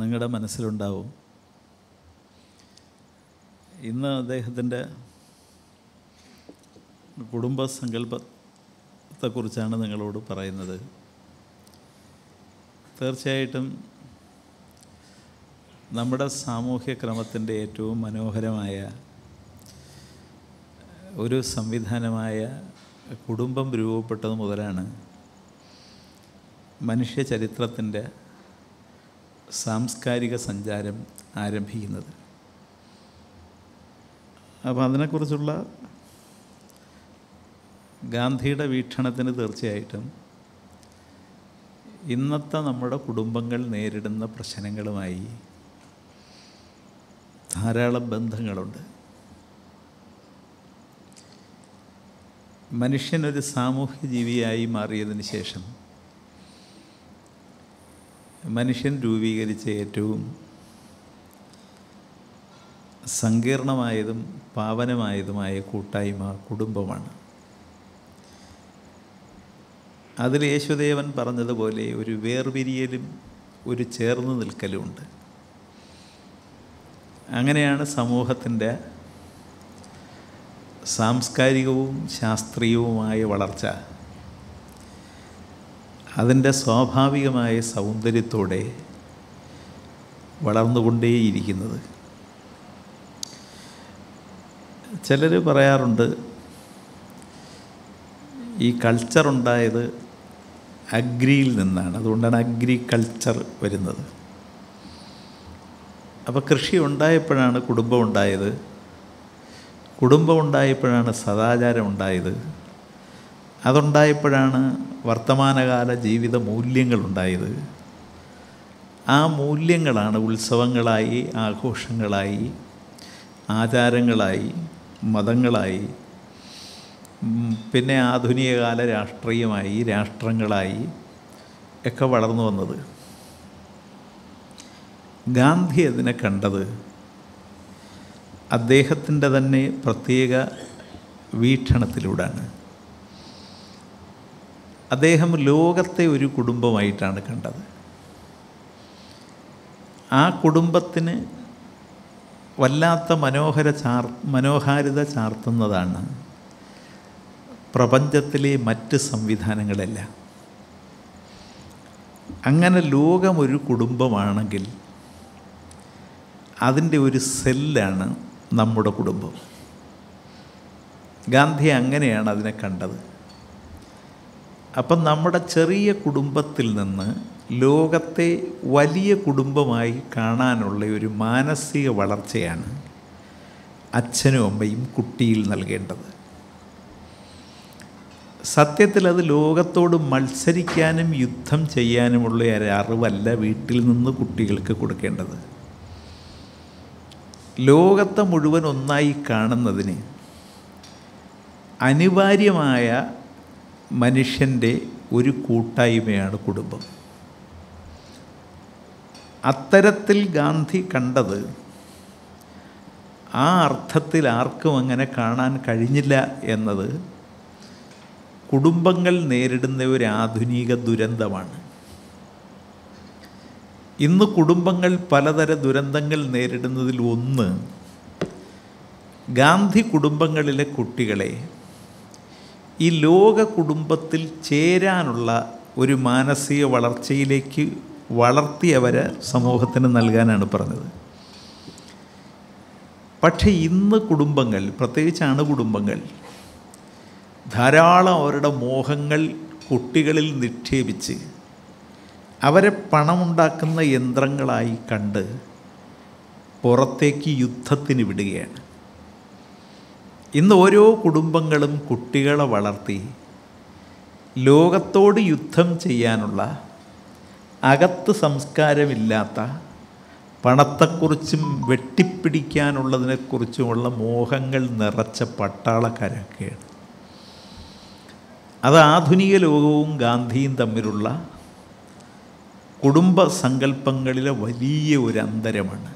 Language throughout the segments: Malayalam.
നിങ്ങളുടെ മനസ്സിലുണ്ടാവും ഇന്ന് അദ്ദേഹത്തിൻ്റെ കുടുംബ നിങ്ങളോട് പറയുന്നത് തീർച്ചയായിട്ടും നമ്മുടെ സാമൂഹ്യ ക്രമത്തിൻ്റെ ഏറ്റവും മനോഹരമായ ഒരു സംവിധാനമായ കുടുംബം രൂപപ്പെട്ടത് മുതലാണ് മനുഷ്യ ചരിത്രത്തിൻ്റെ സാംസ്കാരിക സഞ്ചാരം ആരംഭിക്കുന്നത് അപ്പോൾ അതിനെക്കുറിച്ചുള്ള ഗാന്ധിയുടെ വീക്ഷണത്തിന് തീർച്ചയായിട്ടും ഇന്നത്തെ നമ്മുടെ കുടുംബങ്ങൾ നേരിടുന്ന പ്രശ്നങ്ങളുമായി ധാരാളം ബന്ധങ്ങളുണ്ട് മനുഷ്യനൊരു സാമൂഹ്യ ജീവിയായി മാറിയതിന് ശേഷം മനുഷ്യൻ രൂപീകരിച്ച ഏറ്റവും സങ്കീർണമായതും പാവനമായതുമായ കൂട്ടായ്മ കുടുംബമാണ് അതിൽ യേശുദേവൻ പറഞ്ഞതുപോലെ ഒരു വേർപിരിയലും ഒരു ചേർന്ന് നിൽക്കലുമുണ്ട് അങ്ങനെയാണ് സമൂഹത്തിൻ്റെ സാംസ്കാരികവും ശാസ്ത്രീയവുമായ വളർച്ച അതിൻ്റെ സ്വാഭാവികമായ സൗന്ദര്യത്തോടെ വളർന്നുകൊണ്ടേയിരിക്കുന്നത് ചിലർ പറയാറുണ്ട് ഈ കൾച്ചർ ഉണ്ടായത് അഗ്രിയിൽ നിന്നാണ് അതുകൊണ്ടാണ് അഗ്രികൾച്ചർ വരുന്നത് അപ്പോൾ കൃഷി ഉണ്ടായപ്പോഴാണ് കുടുംബം ഉണ്ടായത് കുടുംബം ഉണ്ടായപ്പോഴാണ് സദാചാരം ഉണ്ടായത് അതുണ്ടായപ്പോഴാണ് വർത്തമാനകാല ജീവിത മൂല്യങ്ങളുണ്ടായത് ആ മൂല്യങ്ങളാണ് ഉത്സവങ്ങളായി ആഘോഷങ്ങളായി ആചാരങ്ങളായി മതങ്ങളായി പിന്നെ ആധുനികകാല രാഷ്ട്രീയമായി രാഷ്ട്രങ്ങളായി ഒക്കെ വളർന്നു വന്നത് ഗാന്ധി അതിനെ കണ്ടത് അദ്ദേഹത്തിൻ്റെ തന്നെ പ്രത്യേക വീക്ഷണത്തിലൂടെയാണ് അദ്ദേഹം ലോകത്തെ ഒരു കുടുംബമായിട്ടാണ് കണ്ടത് ആ കുടുംബത്തിന് വല്ലാത്ത മനോഹര ചാർ മനോഹാരിത ചാർത്തുന്നതാണ് പ്രപഞ്ചത്തിലെ മറ്റ് സംവിധാനങ്ങളെല്ലാം അങ്ങനെ ലോകമൊരു കുടുംബമാണെങ്കിൽ അതിൻ്റെ ഒരു സെല്ലാണ് നമ്മുടെ കുടുംബം ഗാന്ധി അങ്ങനെയാണ് അതിനെ കണ്ടത് അപ്പം നമ്മുടെ ചെറിയ കുടുംബത്തിൽ നിന്ന് ലോകത്തെ വലിയ കുടുംബമായി കാണാനുള്ള ഒരു മാനസിക വളർച്ചയാണ് അച്ഛനും അമ്മയും കുട്ടിയിൽ നൽകേണ്ടത് സത്യത്തിൽ അത് ലോകത്തോട് മത്സരിക്കാനും യുദ്ധം ചെയ്യാനുമുള്ള ഒരു അറിവല്ല വീട്ടിൽ നിന്ന് കുട്ടികൾക്ക് കൊടുക്കേണ്ടത് ലോകത്തെ മുഴുവൻ ഒന്നായി കാണുന്നതിന് അനിവാര്യമായ മനുഷ്യൻ്റെ ഒരു കൂട്ടായ്മയാണ് കുടുംബം അത്തരത്തിൽ ഗാന്ധി കണ്ടത് ആ അർത്ഥത്തിൽ ആർക്കും അങ്ങനെ കാണാൻ കഴിഞ്ഞില്ല എന്നത് കുടുംബങ്ങൾ നേരിടുന്ന ഒരു ആധുനിക ദുരന്തമാണ് ഇന്ന് കുടുംബങ്ങൾ പലതര ദുരന്തങ്ങൾ നേരിടുന്നതിൽ ഒന്ന് ഗാന്ധി കുടുംബങ്ങളിലെ കുട്ടികളെ ഈ ലോക കുടുംബത്തിൽ ചേരാനുള്ള ഒരു മാനസിക വളർച്ചയിലേക്ക് വളർത്തിയവരെ സമൂഹത്തിന് നൽകാനാണ് പറഞ്ഞത് പക്ഷേ ഇന്ന് കുടുംബങ്ങൾ പ്രത്യേകിച്ച് അണുകുടുംബങ്ങൾ ധാരാളം അവരുടെ മോഹങ്ങൾ കുട്ടികളിൽ നിക്ഷേപിച്ച് അവരെ പണമുണ്ടാക്കുന്ന യന്ത്രങ്ങളായി കണ്ട് പുറത്തേക്ക് യുദ്ധത്തിന് വിടുകയാണ് ഇന്ന് ഓരോ കുടുംബങ്ങളും കുട്ടികളെ വളർത്തി ലോകത്തോട് യുദ്ധം ചെയ്യാനുള്ള അകത്ത് സംസ്കാരമില്ലാത്ത പണത്തെക്കുറിച്ചും വെട്ടിപ്പിടിക്കാനുള്ളതിനെക്കുറിച്ചുമുള്ള മോഹങ്ങൾ നിറച്ച പട്ടാളക്കാരൊക്കെയാണ് അത് ആധുനിക ലോകവും ഗാന്ധിയും തമ്മിലുള്ള കുടുംബ സങ്കല്പങ്ങളിലെ വലിയ ഒരു അന്തരമാണ്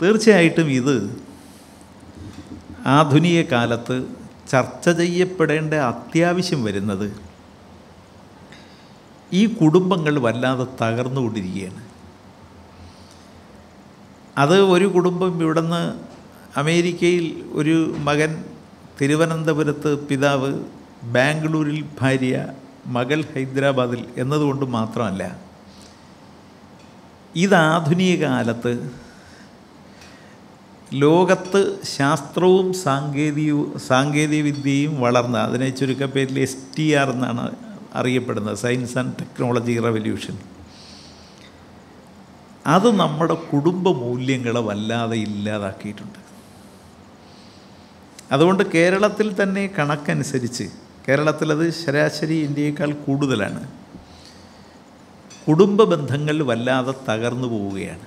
തീർച്ചയായിട്ടും ഇത് ആധുനിക കാലത്ത് ചർച്ച ചെയ്യപ്പെടേണ്ട അത്യാവശ്യം വരുന്നത് ഈ കുടുംബങ്ങൾ വല്ലാതെ തകർന്നുകൊണ്ടിരിക്കുകയാണ് അത് ഒരു കുടുംബം ഇവിടുന്ന് അമേരിക്കയിൽ ഒരു മകൻ തിരുവനന്തപുരത്ത് പിതാവ് ബാംഗ്ലൂരിൽ ഭാര്യ മകൾ ഹൈദരാബാദിൽ എന്നതുകൊണ്ട് മാത്രമല്ല ഇതാധുനിക ആധുനിക കാലത്ത് ലോകത്ത് ശാസ്ത്രവും സാങ്കേതിക സാങ്കേതിക വിദ്യയും വളർന്ന അതിനെ ചുരുക്കപ്പേരിൽ എസ് ടി ആർ എന്നാണ് അറിയപ്പെടുന്നത് സയൻസ് ആൻഡ് ടെക്നോളജി റെവല്യൂഷൻ അത് നമ്മുടെ കുടുംബ മൂല്യങ്ങളെ വല്ലാതെ ഇല്ലാതാക്കിയിട്ടുണ്ട് അതുകൊണ്ട് കേരളത്തിൽ തന്നെ കണക്കനുസരിച്ച് കേരളത്തിലത് ശരാശരി ഇന്ത്യയേക്കാൾ കൂടുതലാണ് കുടുംബ ബന്ധങ്ങൾ വല്ലാതെ തകർന്നു പോവുകയാണ്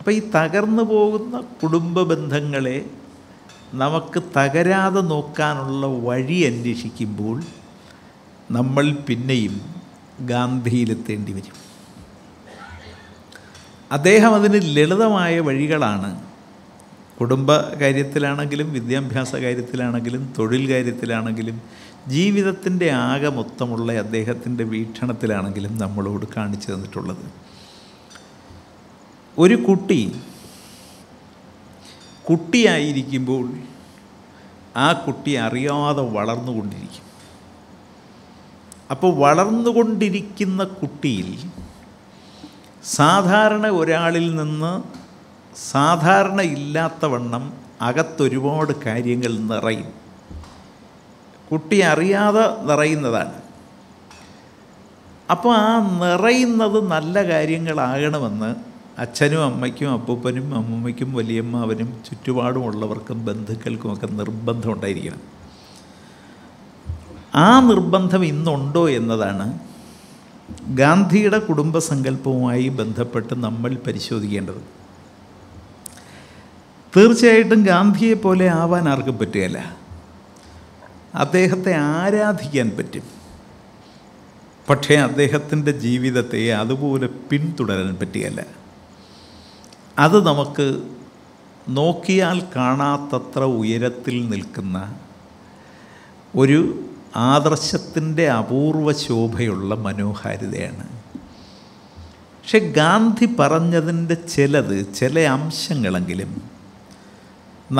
അപ്പോൾ ഈ തകർന്നു പോകുന്ന കുടുംബ ബന്ധങ്ങളെ നമുക്ക് തകരാതെ നോക്കാനുള്ള വഴി അന്വേഷിക്കുമ്പോൾ നമ്മൾ പിന്നെയും ഗാന്ധിയിലെത്തേണ്ടി വരും അദ്ദേഹം അതിന് ലളിതമായ വഴികളാണ് കുടുംബ കാര്യത്തിലാണെങ്കിലും വിദ്യാഭ്യാസ കാര്യത്തിലാണെങ്കിലും തൊഴിൽ കാര്യത്തിലാണെങ്കിലും ജീവിതത്തിൻ്റെ ആകെ മൊത്തമുള്ള അദ്ദേഹത്തിൻ്റെ വീക്ഷണത്തിലാണെങ്കിലും നമ്മളോട് കാണിച്ചു തന്നിട്ടുള്ളത് ഒരു കുട്ടി കുട്ടിയായിരിക്കുമ്പോൾ ആ കുട്ടി അറിയാതെ വളർന്നുകൊണ്ടിരിക്കും അപ്പോൾ വളർന്നുകൊണ്ടിരിക്കുന്ന കുട്ടിയിൽ സാധാരണ ഒരാളിൽ നിന്ന് സാധാരണ ഇല്ലാത്തവണ്ണം അകത്തൊരുപാട് കാര്യങ്ങൾ നിറയും കുട്ടി അറിയാതെ നിറയുന്നതാണ് അപ്പോൾ ആ നിറയുന്നത് നല്ല കാര്യങ്ങളാകണമെന്ന് അച്ഛനും അമ്മയ്ക്കും അപ്പൂപ്പനും അമ്മൂമ്മയ്ക്കും വലിയമ്മാവനും ചുറ്റുപാടുമുള്ളവർക്കും ഒക്കെ നിർബന്ധം ഉണ്ടായിരിക്കണം ആ നിർബന്ധം ഇന്നുണ്ടോ എന്നതാണ് ഗാന്ധിയുടെ കുടുംബസങ്കല്പവുമായി ബന്ധപ്പെട്ട് നമ്മൾ പരിശോധിക്കേണ്ടത് തീർച്ചയായിട്ടും ഗാന്ധിയെപ്പോലെ പോലെ ആവാൻ ആർക്കും പറ്റുകയല്ല അദ്ദേഹത്തെ ആരാധിക്കാൻ പറ്റും പക്ഷേ അദ്ദേഹത്തിൻ്റെ ജീവിതത്തെ അതുപോലെ പിന്തുടരാൻ പറ്റുകയല്ല അത് നമുക്ക് നോക്കിയാൽ കാണാത്തത്ര ഉയരത്തിൽ നിൽക്കുന്ന ഒരു ആദർശത്തിൻ്റെ അപൂർവ ശോഭയുള്ള മനോഹാരിതയാണ് പക്ഷെ ഗാന്ധി പറഞ്ഞതിൻ്റെ ചിലത് ചില അംശങ്ങളെങ്കിലും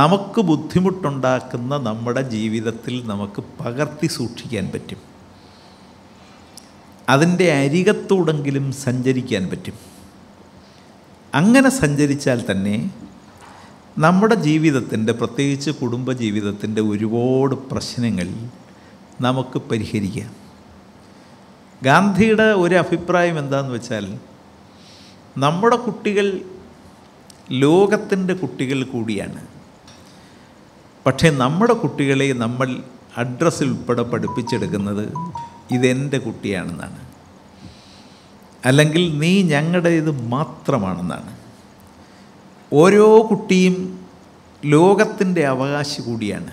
നമുക്ക് ബുദ്ധിമുട്ടുണ്ടാക്കുന്ന നമ്മുടെ ജീവിതത്തിൽ നമുക്ക് പകർത്തി സൂക്ഷിക്കാൻ പറ്റും അതിൻ്റെ അരികത്തോടെങ്കിലും സഞ്ചരിക്കാൻ പറ്റും അങ്ങനെ സഞ്ചരിച്ചാൽ തന്നെ നമ്മുടെ ജീവിതത്തിൻ്റെ പ്രത്യേകിച്ച് കുടുംബജീവിതത്തിൻ്റെ ഒരുപാട് പ്രശ്നങ്ങൾ നമുക്ക് പരിഹരിക്കാം ഗാന്ധിയുടെ ഒരു അഭിപ്രായം എന്താണെന്ന് വെച്ചാൽ നമ്മുടെ കുട്ടികൾ ലോകത്തിൻ്റെ കുട്ടികൾ കൂടിയാണ് പക്ഷേ നമ്മുടെ കുട്ടികളെ നമ്മൾ അഡ്രസ്സിൽ ഉൾപ്പെടെ പഠിപ്പിച്ചെടുക്കുന്നത് ഇതെൻ്റെ കുട്ടിയാണെന്നാണ് അല്ലെങ്കിൽ നീ ഞങ്ങളുടെ ഇത് മാത്രമാണെന്നാണ് ഓരോ കുട്ടിയും ലോകത്തിൻ്റെ അവകാശി കൂടിയാണ്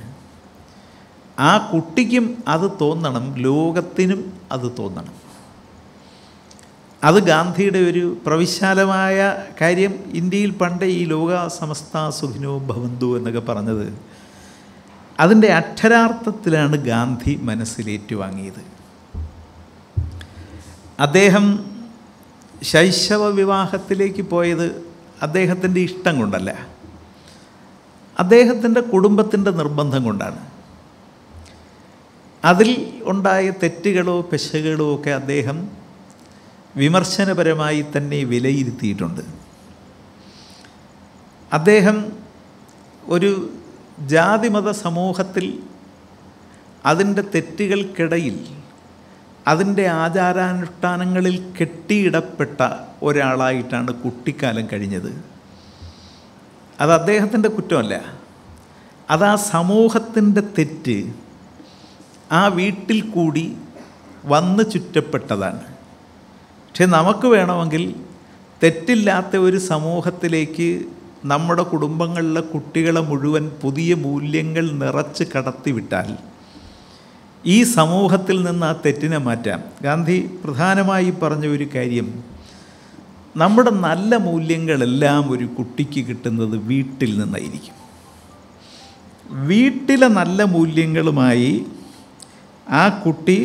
ആ കുട്ടിക്കും അത് തോന്നണം ലോകത്തിനും അത് തോന്നണം അത് ഗാന്ധിയുടെ ഒരു പ്രവിശാലമായ കാര്യം ഇന്ത്യയിൽ പണ്ട് ഈ ലോക സമസ്ത സുഖിനോ ഭവന്തു എന്നൊക്കെ പറഞ്ഞത് അതിൻ്റെ അക്ഷരാർത്ഥത്തിലാണ് ഗാന്ധി മനസ്സിലേറ്റുവാങ്ങിയത് അദ്ദേഹം ശൈശവ വിവാഹത്തിലേക്ക് പോയത് അദ്ദേഹത്തിൻ്റെ ഇഷ്ടം കൊണ്ടല്ല അദ്ദേഹത്തിൻ്റെ കുടുംബത്തിൻ്റെ നിർബന്ധം കൊണ്ടാണ് അതിൽ ഉണ്ടായ തെറ്റുകളോ പെശകളോ ഒക്കെ അദ്ദേഹം വിമർശനപരമായി തന്നെ വിലയിരുത്തിയിട്ടുണ്ട് അദ്ദേഹം ഒരു ജാതിമത സമൂഹത്തിൽ അതിൻ്റെ തെറ്റുകൾക്കിടയിൽ അതിൻ്റെ ആചാരാനുഷ്ഠാനങ്ങളിൽ കെട്ടിയിടപ്പെട്ട ഒരാളായിട്ടാണ് കുട്ടിക്കാലം കഴിഞ്ഞത് അത് അദ്ദേഹത്തിൻ്റെ കുറ്റമല്ല അത് ആ സമൂഹത്തിൻ്റെ തെറ്റ് ആ വീട്ടിൽ കൂടി വന്ന് ചുറ്റപ്പെട്ടതാണ് പക്ഷെ നമുക്ക് വേണമെങ്കിൽ തെറ്റില്ലാത്ത ഒരു സമൂഹത്തിലേക്ക് നമ്മുടെ കുടുംബങ്ങളിലെ കുട്ടികളെ മുഴുവൻ പുതിയ മൂല്യങ്ങൾ നിറച്ച് കടത്തിവിട്ടാൽ ഈ സമൂഹത്തിൽ നിന്ന് ആ തെറ്റിനെ മാറ്റാം ഗാന്ധി പ്രധാനമായി പറഞ്ഞ ഒരു കാര്യം നമ്മുടെ നല്ല മൂല്യങ്ങളെല്ലാം ഒരു കുട്ടിക്ക് കിട്ടുന്നത് വീട്ടിൽ നിന്നായിരിക്കും വീട്ടിലെ നല്ല മൂല്യങ്ങളുമായി ആ കുട്ടി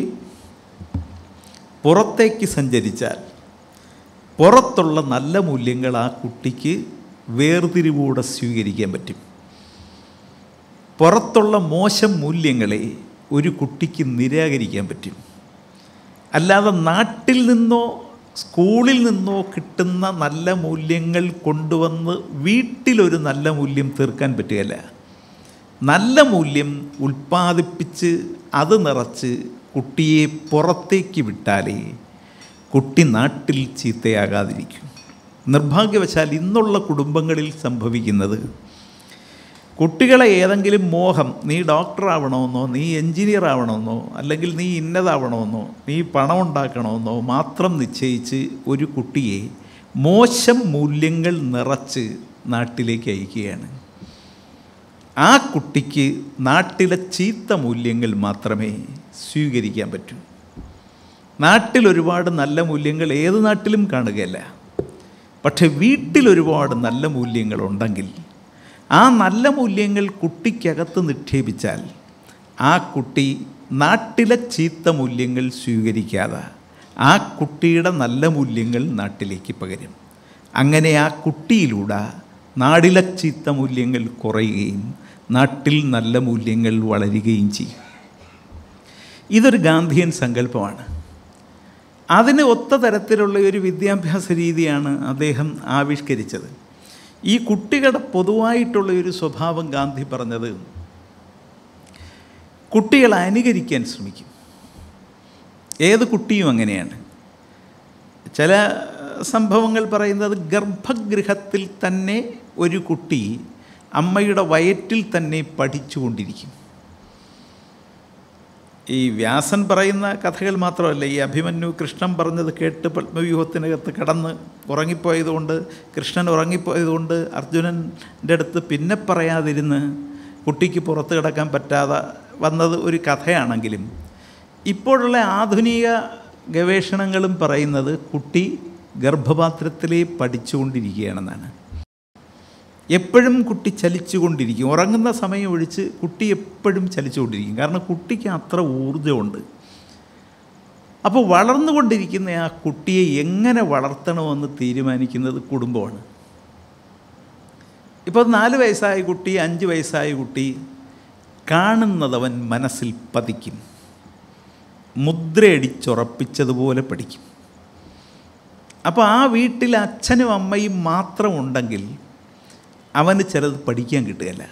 പുറത്തേക്ക് സഞ്ചരിച്ചാൽ പുറത്തുള്ള നല്ല മൂല്യങ്ങൾ ആ കുട്ടിക്ക് വേർതിരിവൂടെ സ്വീകരിക്കാൻ പറ്റും പുറത്തുള്ള മോശം മൂല്യങ്ങളെ ഒരു കുട്ടിക്ക് നിരാകരിക്കാൻ പറ്റും അല്ലാതെ നാട്ടിൽ നിന്നോ സ്കൂളിൽ നിന്നോ കിട്ടുന്ന നല്ല മൂല്യങ്ങൾ കൊണ്ടുവന്ന് വീട്ടിലൊരു നല്ല മൂല്യം തീർക്കാൻ പറ്റുകയല്ല നല്ല മൂല്യം ഉൽപ്പാദിപ്പിച്ച് അത് നിറച്ച് കുട്ടിയെ പുറത്തേക്ക് വിട്ടാലേ കുട്ടി നാട്ടിൽ ചീത്തയാകാതിരിക്കും നിർഭാഗ്യവശാൽ ഇന്നുള്ള കുടുംബങ്ങളിൽ സംഭവിക്കുന്നത് കുട്ടികളെ ഏതെങ്കിലും മോഹം നീ ഡോക്ടറാവണമെന്നോ നീ എൻജിനീയർ ആവണമെന്നോ അല്ലെങ്കിൽ നീ ഇന്നതാവണമെന്നോ നീ പണം ഉണ്ടാക്കണമെന്നോ മാത്രം നിശ്ചയിച്ച് ഒരു കുട്ടിയെ മോശം മൂല്യങ്ങൾ നിറച്ച് നാട്ടിലേക്ക് അയക്കുകയാണ് ആ കുട്ടിക്ക് നാട്ടിലെ ചീത്ത മൂല്യങ്ങൾ മാത്രമേ സ്വീകരിക്കാൻ പറ്റൂ നാട്ടിൽ ഒരുപാട് നല്ല മൂല്യങ്ങൾ ഏത് നാട്ടിലും കാണുകയല്ല പക്ഷേ വീട്ടിലൊരുപാട് നല്ല മൂല്യങ്ങളുണ്ടെങ്കിൽ ആ നല്ല മൂല്യങ്ങൾ കുട്ടിക്കകത്ത് നിക്ഷേപിച്ചാൽ ആ കുട്ടി നാട്ടിലെ ചീത്ത മൂല്യങ്ങൾ സ്വീകരിക്കാതെ ആ കുട്ടിയുടെ നല്ല മൂല്യങ്ങൾ നാട്ടിലേക്ക് പകരും അങ്ങനെ ആ കുട്ടിയിലൂടെ നാടിലെ ചീത്ത മൂല്യങ്ങൾ കുറയുകയും നാട്ടിൽ നല്ല മൂല്യങ്ങൾ വളരുകയും ചെയ്യും ഇതൊരു ഗാന്ധിയൻ സങ്കല്പമാണ് അതിന് ഒത്ത തരത്തിലുള്ള ഒരു വിദ്യാഭ്യാസ രീതിയാണ് അദ്ദേഹം ആവിഷ്കരിച്ചത് ഈ കുട്ടികളുടെ പൊതുവായിട്ടുള്ള ഒരു സ്വഭാവം ഗാന്ധി പറഞ്ഞത് കുട്ടികളെ അനുകരിക്കാൻ ശ്രമിക്കും ഏത് കുട്ടിയും അങ്ങനെയാണ് ചില സംഭവങ്ങൾ പറയുന്നത് ഗർഭഗൃഹത്തിൽ തന്നെ ഒരു കുട്ടി അമ്മയുടെ വയറ്റിൽ തന്നെ പഠിച്ചുകൊണ്ടിരിക്കും ഈ വ്യാസൻ പറയുന്ന കഥകൾ മാത്രമല്ല ഈ അഭിമന്യു കൃഷ്ണൻ പറഞ്ഞത് കേട്ട് പത്മവ്യൂഹത്തിനകത്ത് കടന്ന് ഉറങ്ങിപ്പോയതുകൊണ്ട് കൃഷ്ണൻ ഉറങ്ങിപ്പോയതുകൊണ്ട് അർജുനൻ്റെ അടുത്ത് പിന്നെ പറയാതിരുന്ന് കുട്ടിക്ക് പുറത്ത് കിടക്കാൻ പറ്റാതെ വന്നത് ഒരു കഥയാണെങ്കിലും ഇപ്പോഴുള്ള ആധുനിക ഗവേഷണങ്ങളും പറയുന്നത് കുട്ടി ഗർഭപാത്രത്തിലേ പഠിച്ചുകൊണ്ടിരിക്കുകയാണെന്നാണ് എപ്പോഴും കുട്ടി ചലിച്ചുകൊണ്ടിരിക്കും ഉറങ്ങുന്ന സമയം ഒഴിച്ച് കുട്ടി എപ്പോഴും ചലിച്ചുകൊണ്ടിരിക്കും കാരണം കുട്ടിക്ക് അത്ര ഊർജ്ജമുണ്ട് അപ്പോൾ വളർന്നുകൊണ്ടിരിക്കുന്ന ആ കുട്ടിയെ എങ്ങനെ വളർത്തണമെന്ന് തീരുമാനിക്കുന്നത് കുടുംബമാണ് ഇപ്പോൾ നാല് വയസ്സായ കുട്ടി അഞ്ച് വയസ്സായ കുട്ടി കാണുന്നതവൻ മനസ്സിൽ പതിക്കും മുദ്രയടിച്ചുറപ്പിച്ചതുപോലെ പഠിക്കും അപ്പോൾ ആ വീട്ടിൽ അച്ഛനും അമ്മയും മാത്രമുണ്ടെങ്കിൽ അവന് ചിലത് പഠിക്കാൻ കിട്ടുകയില്ല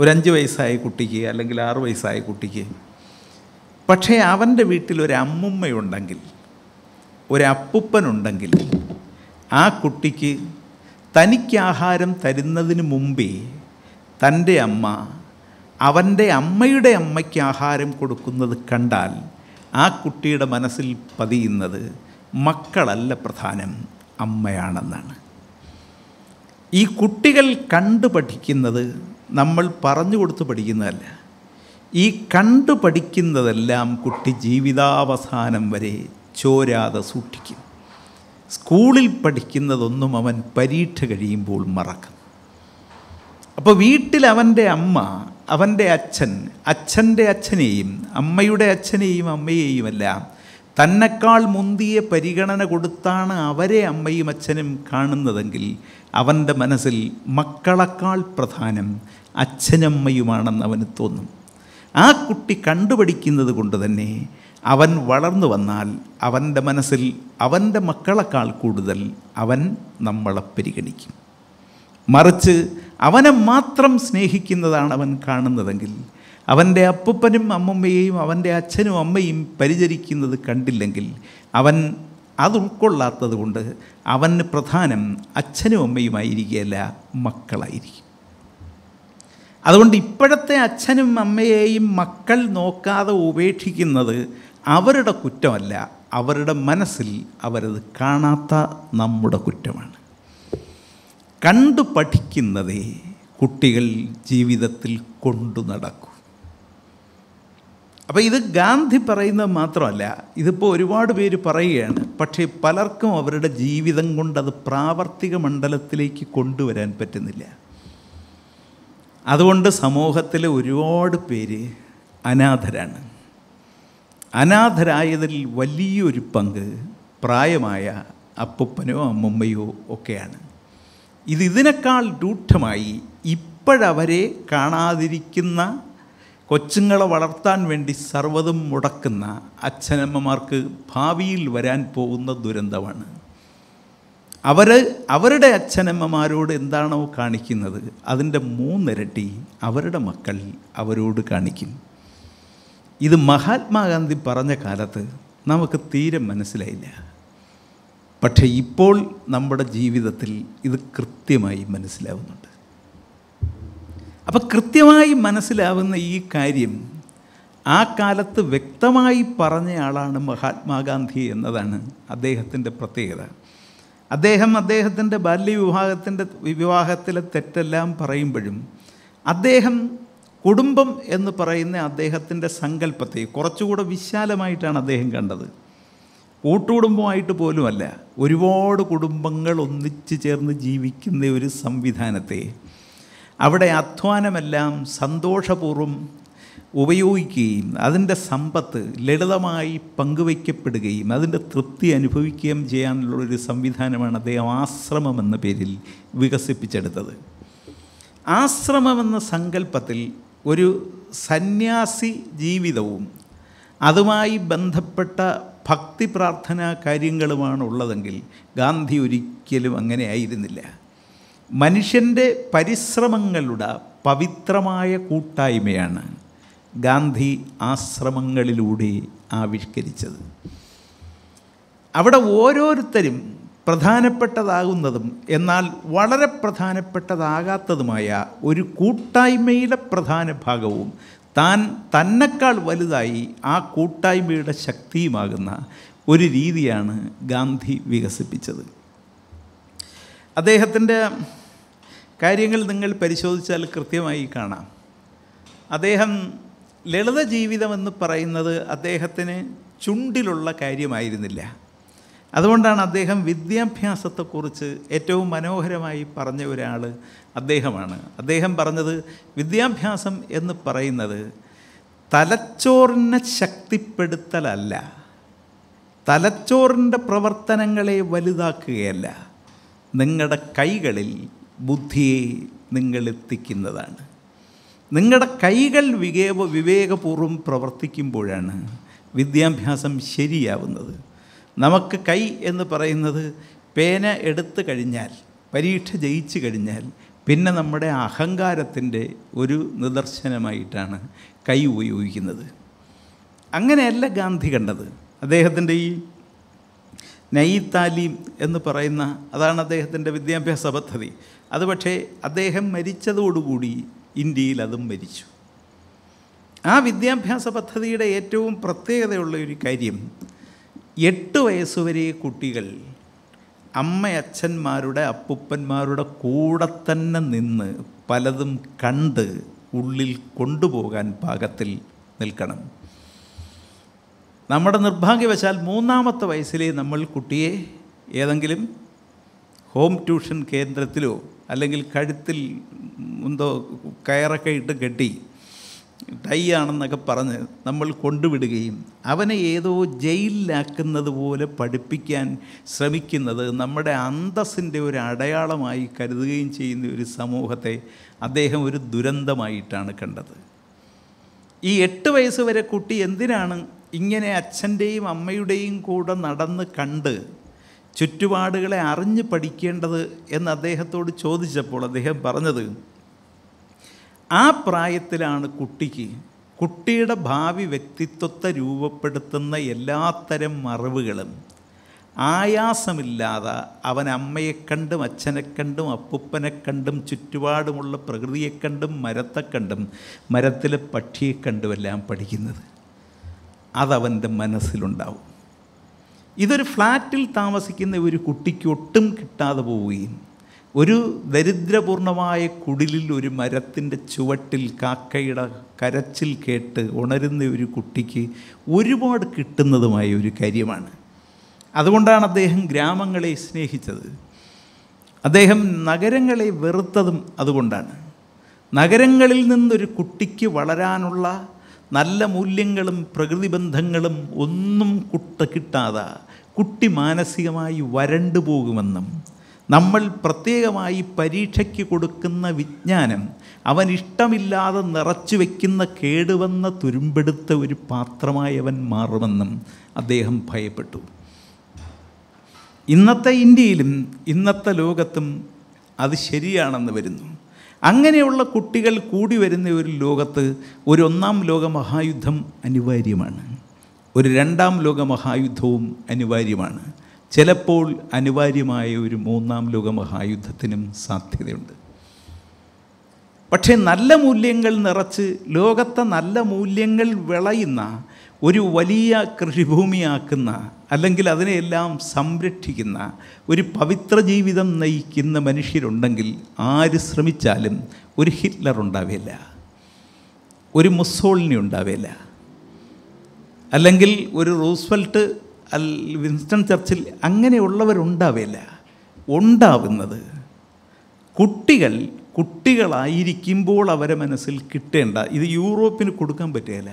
ഒരു അഞ്ച് വയസ്സായ കുട്ടിക്ക് അല്ലെങ്കിൽ ആറ് വയസ്സായ കുട്ടിക്ക് പക്ഷേ അവൻ്റെ വീട്ടിൽ ഒരു അമ്മുമ്മയുണ്ടെങ്കിൽ ഒരപ്പുപ്പനുണ്ടെങ്കിൽ ആ കുട്ടിക്ക് തനിക്ക് ആഹാരം തരുന്നതിന് മുമ്പേ തൻ്റെ അമ്മ അവൻ്റെ അമ്മയുടെ അമ്മയ്ക്ക് ആഹാരം കൊടുക്കുന്നത് കണ്ടാൽ ആ കുട്ടിയുടെ മനസ്സിൽ പതിയുന്നത് മക്കളല്ല പ്രധാനം അമ്മയാണെന്നാണ് ഈ കുട്ടികൾ കണ്ടു പഠിക്കുന്നത് നമ്മൾ പറഞ്ഞു കൊടുത്ത് പഠിക്കുന്നതല്ല ഈ കണ്ടു പഠിക്കുന്നതെല്ലാം കുട്ടി ജീവിതാവസാനം വരെ ചോരാതെ സൂക്ഷിക്കും സ്കൂളിൽ പഠിക്കുന്നതൊന്നും അവൻ പരീക്ഷ കഴിയുമ്പോൾ മറക്കും അപ്പോൾ വീട്ടിൽ അവൻ്റെ അമ്മ അവൻ്റെ അച്ഛൻ അച്ഛൻ്റെ അച്ഛനെയും അമ്മയുടെ അച്ഛനെയും അമ്മയെയുമെല്ലാം തന്നെക്കാൾ മുന്തിയ പരിഗണന കൊടുത്താണ് അവരെ അമ്മയും അച്ഛനും കാണുന്നതെങ്കിൽ അവൻ്റെ മനസ്സിൽ മക്കളെക്കാൾ പ്രധാനം അച്ഛനമ്മയുമാണെന്ന് അവന് തോന്നും ആ കുട്ടി കണ്ടുപഠിക്കുന്നത് കൊണ്ട് തന്നെ അവൻ വളർന്നു വന്നാൽ അവൻ്റെ മനസ്സിൽ അവൻ്റെ മക്കളെക്കാൾ കൂടുതൽ അവൻ നമ്മളെ പരിഗണിക്കും മറിച്ച് അവനെ മാത്രം സ്നേഹിക്കുന്നതാണ് അവൻ കാണുന്നതെങ്കിൽ അവൻ്റെ അപ്പൂപ്പനും അമ്മമ്മയെയും അവൻ്റെ അച്ഛനും അമ്മയും പരിചരിക്കുന്നത് കണ്ടില്ലെങ്കിൽ അവൻ അത് ഉൾക്കൊള്ളാത്തത് കൊണ്ട് അവന് പ്രധാനം അച്ഛനും അമ്മയുമായിരിക്കുകയല്ല മക്കളായിരിക്കും അതുകൊണ്ട് ഇപ്പോഴത്തെ അച്ഛനും അമ്മയെയും മക്കൾ നോക്കാതെ ഉപേക്ഷിക്കുന്നത് അവരുടെ കുറ്റമല്ല അവരുടെ മനസ്സിൽ അവരത് കാണാത്ത നമ്മുടെ കുറ്റമാണ് കണ്ടു പഠിക്കുന്നതേ കുട്ടികൾ ജീവിതത്തിൽ കൊണ്ടു നടക്കൂ അപ്പോൾ ഇത് ഗാന്ധി പറയുന്നത് മാത്രമല്ല ഇതിപ്പോൾ ഒരുപാട് പേര് പറയുകയാണ് പക്ഷേ പലർക്കും അവരുടെ ജീവിതം കൊണ്ട് അത് പ്രാവർത്തിക മണ്ഡലത്തിലേക്ക് കൊണ്ടുവരാൻ പറ്റുന്നില്ല അതുകൊണ്ട് സമൂഹത്തിലെ ഒരുപാട് പേര് അനാഥരാണ് അനാഥരായതിൽ വലിയൊരു പങ്ക് പ്രായമായ അപ്പൂപ്പനോ അമ്മുമ്മയോ ഒക്കെയാണ് ഇത് ഇതിനേക്കാൾ രൂക്ഷമായി ഇപ്പോഴവരെ കാണാതിരിക്കുന്ന കൊച്ചുങ്ങളെ വളർത്താൻ വേണ്ടി സർവ്വതും മുടക്കുന്ന അച്ഛനമ്മമാർക്ക് ഭാവിയിൽ വരാൻ പോകുന്ന ദുരന്തമാണ് അവർ അവരുടെ അച്ഛനമ്മമാരോട് എന്താണോ കാണിക്കുന്നത് അതിൻ്റെ മൂന്നിരട്ടി അവരുടെ മക്കൾ അവരോട് കാണിക്കും ഇത് മഹാത്മാഗാന്ധി പറഞ്ഞ കാലത്ത് നമുക്ക് തീരെ മനസ്സിലായില്ല പക്ഷേ ഇപ്പോൾ നമ്മുടെ ജീവിതത്തിൽ ഇത് കൃത്യമായി മനസ്സിലാവുന്നുണ്ട് അപ്പോൾ കൃത്യമായി മനസ്സിലാവുന്ന ഈ കാര്യം ആ കാലത്ത് വ്യക്തമായി പറഞ്ഞയാളാണ് മഹാത്മാഗാന്ധി എന്നതാണ് അദ്ദേഹത്തിൻ്റെ പ്രത്യേകത അദ്ദേഹം അദ്ദേഹത്തിൻ്റെ ബാല്യവിവാഹത്തിൻ്റെ വിവാഹത്തിലെ തെറ്റെല്ലാം പറയുമ്പോഴും അദ്ദേഹം കുടുംബം എന്ന് പറയുന്ന അദ്ദേഹത്തിൻ്റെ സങ്കല്പത്തെ കുറച്ചുകൂടെ വിശാലമായിട്ടാണ് അദ്ദേഹം കണ്ടത് കൂട്ടുകുടുംബമായിട്ട് പോലുമല്ല ഒരുപാട് കുടുംബങ്ങൾ ഒന്നിച്ചു ചേർന്ന് ജീവിക്കുന്ന ഒരു സംവിധാനത്തെ അവിടെ അധ്വാനമെല്ലാം സന്തോഷപൂർവ്വം ഉപയോഗിക്കുകയും അതിൻ്റെ സമ്പത്ത് ലളിതമായി പങ്കുവയ്ക്കപ്പെടുകയും അതിൻ്റെ തൃപ്തി അനുഭവിക്കുകയും ഒരു സംവിധാനമാണ് അദ്ദേഹം ആശ്രമം എന്ന പേരിൽ വികസിപ്പിച്ചെടുത്തത് ആശ്രമം എന്ന സങ്കല്പത്തിൽ ഒരു സന്യാസി ജീവിതവും അതുമായി ബന്ധപ്പെട്ട ഭക്തി പ്രാർത്ഥനാ കാര്യങ്ങളുമാണ് ഉള്ളതെങ്കിൽ ഗാന്ധി ഒരിക്കലും അങ്ങനെ ആയിരുന്നില്ല മനുഷ്യൻ്റെ പരിശ്രമങ്ങളുടെ പവിത്രമായ കൂട്ടായ്മയാണ് ഗാന്ധി ആശ്രമങ്ങളിലൂടെ ആവിഷ്കരിച്ചത് അവിടെ ഓരോരുത്തരും പ്രധാനപ്പെട്ടതാകുന്നതും എന്നാൽ വളരെ പ്രധാനപ്പെട്ടതാകാത്തതുമായ ഒരു കൂട്ടായ്മയുടെ പ്രധാന ഭാഗവും താൻ തന്നെക്കാൾ വലുതായി ആ കൂട്ടായ്മയുടെ ശക്തിയുമാകുന്ന ഒരു രീതിയാണ് ഗാന്ധി വികസിപ്പിച്ചത് അദ്ദേഹത്തിൻ്റെ കാര്യങ്ങൾ നിങ്ങൾ പരിശോധിച്ചാൽ കൃത്യമായി കാണാം അദ്ദേഹം ലളിത ജീവിതമെന്ന് പറയുന്നത് അദ്ദേഹത്തിന് ചുണ്ടിലുള്ള കാര്യമായിരുന്നില്ല അതുകൊണ്ടാണ് അദ്ദേഹം വിദ്യാഭ്യാസത്തെക്കുറിച്ച് ഏറ്റവും മനോഹരമായി പറഞ്ഞ ഒരാൾ അദ്ദേഹമാണ് അദ്ദേഹം പറഞ്ഞത് വിദ്യാഭ്യാസം എന്ന് പറയുന്നത് തലച്ചോറിനെ ശക്തിപ്പെടുത്തലല്ല തലച്ചോറിൻ്റെ പ്രവർത്തനങ്ങളെ വലുതാക്കുകയല്ല നിങ്ങളുടെ കൈകളിൽ ബുദ്ധിയെ നിങ്ങൾ നിങ്ങളുടെ കൈകൾ വികേവ വിവേകപൂർവ്വം പ്രവർത്തിക്കുമ്പോഴാണ് വിദ്യാഭ്യാസം ശരിയാവുന്നത് നമുക്ക് കൈ എന്ന് പറയുന്നത് പേന എടുത്തു കഴിഞ്ഞാൽ പരീക്ഷ ജയിച്ചു കഴിഞ്ഞാൽ പിന്നെ നമ്മുടെ അഹങ്കാരത്തിൻ്റെ ഒരു നിദർശനമായിട്ടാണ് കൈ ഉപയോഗിക്കുന്നത് അങ്ങനെയല്ല ഗാന്ധി കണ്ടത് അദ്ദേഹത്തിൻ്റെ ഈ നയി താലീം എന്ന് പറയുന്ന അതാണ് അദ്ദേഹത്തിൻ്റെ വിദ്യാഭ്യാസ പദ്ധതി അത് പക്ഷേ അദ്ദേഹം മരിച്ചതോടുകൂടി ഇന്ത്യയിൽ അതും മരിച്ചു ആ വിദ്യാഭ്യാസ പദ്ധതിയുടെ ഏറ്റവും പ്രത്യേകതയുള്ള ഒരു കാര്യം എട്ട് വയസ്സുവരെ കുട്ടികൾ അമ്മയച്ഛന്മാരുടെ അപ്പുപ്പന്മാരുടെ കൂടെ തന്നെ നിന്ന് പലതും കണ്ട് ഉള്ളിൽ കൊണ്ടുപോകാൻ പാകത്തിൽ നിൽക്കണം നമ്മുടെ നിർഭാഗ്യവശാൽ മൂന്നാമത്തെ വയസ്സിലെ നമ്മൾ കുട്ടിയെ ഏതെങ്കിലും ഹോം ട്യൂഷൻ കേന്ദ്രത്തിലോ അല്ലെങ്കിൽ കഴുത്തിൽ എന്തോ കയറൊക്കെ ഇട്ട് കെട്ടി ടൈ ആണെന്നൊക്കെ പറഞ്ഞ് നമ്മൾ കൊണ്ടുവിടുകയും അവനെ ഏതോ ജയിലിലാക്കുന്നത് പോലെ പഠിപ്പിക്കാൻ ശ്രമിക്കുന്നത് നമ്മുടെ അന്തസ്സിൻ്റെ ഒരു അടയാളമായി കരുതുകയും ചെയ്യുന്ന ഒരു സമൂഹത്തെ അദ്ദേഹം ഒരു ദുരന്തമായിട്ടാണ് കണ്ടത് ഈ എട്ട് വയസ്സ് വരെ കുട്ടി എന്തിനാണ് ഇങ്ങനെ അച്ഛൻ്റെയും അമ്മയുടെയും കൂടെ നടന്ന് കണ്ട് ചുറ്റുപാടുകളെ അറിഞ്ഞ് പഠിക്കേണ്ടത് എന്ന് അദ്ദേഹത്തോട് ചോദിച്ചപ്പോൾ അദ്ദേഹം പറഞ്ഞത് ആ പ്രായത്തിലാണ് കുട്ടിക്ക് കുട്ടിയുടെ ഭാവി വ്യക്തിത്വത്തെ രൂപപ്പെടുത്തുന്ന എല്ലാത്തരം മറവുകളും ആയാസമില്ലാതെ അവൻ അമ്മയെ കണ്ടും അച്ഛനെ കണ്ടും അപ്പൂപ്പനെ കണ്ടും ചുറ്റുപാടുമുള്ള പ്രകൃതിയെ കണ്ടും മരത്തെ കണ്ടും മരത്തിലെ പക്ഷിയെ കണ്ടുമെല്ലാം പഠിക്കുന്നത് അതവൻ്റെ മനസ്സിലുണ്ടാവും ഇതൊരു ഫ്ലാറ്റിൽ താമസിക്കുന്ന ഒരു കുട്ടിക്ക് ഒട്ടും കിട്ടാതെ പോവുകയും ഒരു ദരിദ്രപൂർണമായ കുടിലിൽ ഒരു മരത്തിൻ്റെ ചുവട്ടിൽ കാക്കയുടെ കരച്ചിൽ കേട്ട് ഉണരുന്ന ഒരു കുട്ടിക്ക് ഒരുപാട് കിട്ടുന്നതുമായ ഒരു കാര്യമാണ് അതുകൊണ്ടാണ് അദ്ദേഹം ഗ്രാമങ്ങളെ സ്നേഹിച്ചത് അദ്ദേഹം നഗരങ്ങളെ വെറുത്തതും അതുകൊണ്ടാണ് നഗരങ്ങളിൽ നിന്നൊരു കുട്ടിക്ക് വളരാനുള്ള നല്ല മൂല്യങ്ങളും പ്രകൃതിബന്ധങ്ങളും ഒന്നും കുട്ട കിട്ടാതെ കുട്ടി മാനസികമായി വരണ്ടു പോകുമെന്നും നമ്മൾ പ്രത്യേകമായി പരീക്ഷയ്ക്ക് കൊടുക്കുന്ന വിജ്ഞാനം അവൻ ഇഷ്ടമില്ലാതെ നിറച്ചു വയ്ക്കുന്ന കേടുവന്ന തുരുമ്പെടുത്ത ഒരു പാത്രമായി അവൻ മാറുമെന്നും അദ്ദേഹം ഭയപ്പെട്ടു ഇന്നത്തെ ഇന്ത്യയിലും ഇന്നത്തെ ലോകത്തും അത് ശരിയാണെന്ന് വരുന്നു അങ്ങനെയുള്ള കുട്ടികൾ കൂടി വരുന്ന ഒരു ലോകത്ത് ഒരു ഒന്നാം ലോക മഹായുദ്ധം അനിവാര്യമാണ് ഒരു രണ്ടാം ലോക മഹായുദ്ധവും അനിവാര്യമാണ് ചിലപ്പോൾ അനിവാര്യമായ ഒരു മൂന്നാം ലോക മഹായുദ്ധത്തിനും സാധ്യതയുണ്ട് പക്ഷേ നല്ല മൂല്യങ്ങൾ നിറച്ച് ലോകത്തെ നല്ല മൂല്യങ്ങൾ വിളയുന്ന ഒരു വലിയ കൃഷിഭൂമിയാക്കുന്ന അല്ലെങ്കിൽ അതിനെയെല്ലാം സംരക്ഷിക്കുന്ന ഒരു പവിത്ര ജീവിതം നയിക്കുന്ന മനുഷ്യരുണ്ടെങ്കിൽ ആര് ശ്രമിച്ചാലും ഒരു ഹിറ്റ്ലർ ഉണ്ടാവില്ല ഒരു മുസോളിനി ഉണ്ടാവില്ല അല്ലെങ്കിൽ ഒരു റൂസ്വെൽട്ട് അൽ വിൻസ്റ്റൺ ചർച്ചിൽ അങ്ങനെയുള്ളവരുണ്ടാവില്ല ഉണ്ടാവുന്നത് കുട്ടികൾ കുട്ടികളായിരിക്കുമ്പോൾ അവരെ മനസ്സിൽ കിട്ടേണ്ട ഇത് യൂറോപ്പിന് കൊടുക്കാൻ പറ്റുകയില്ല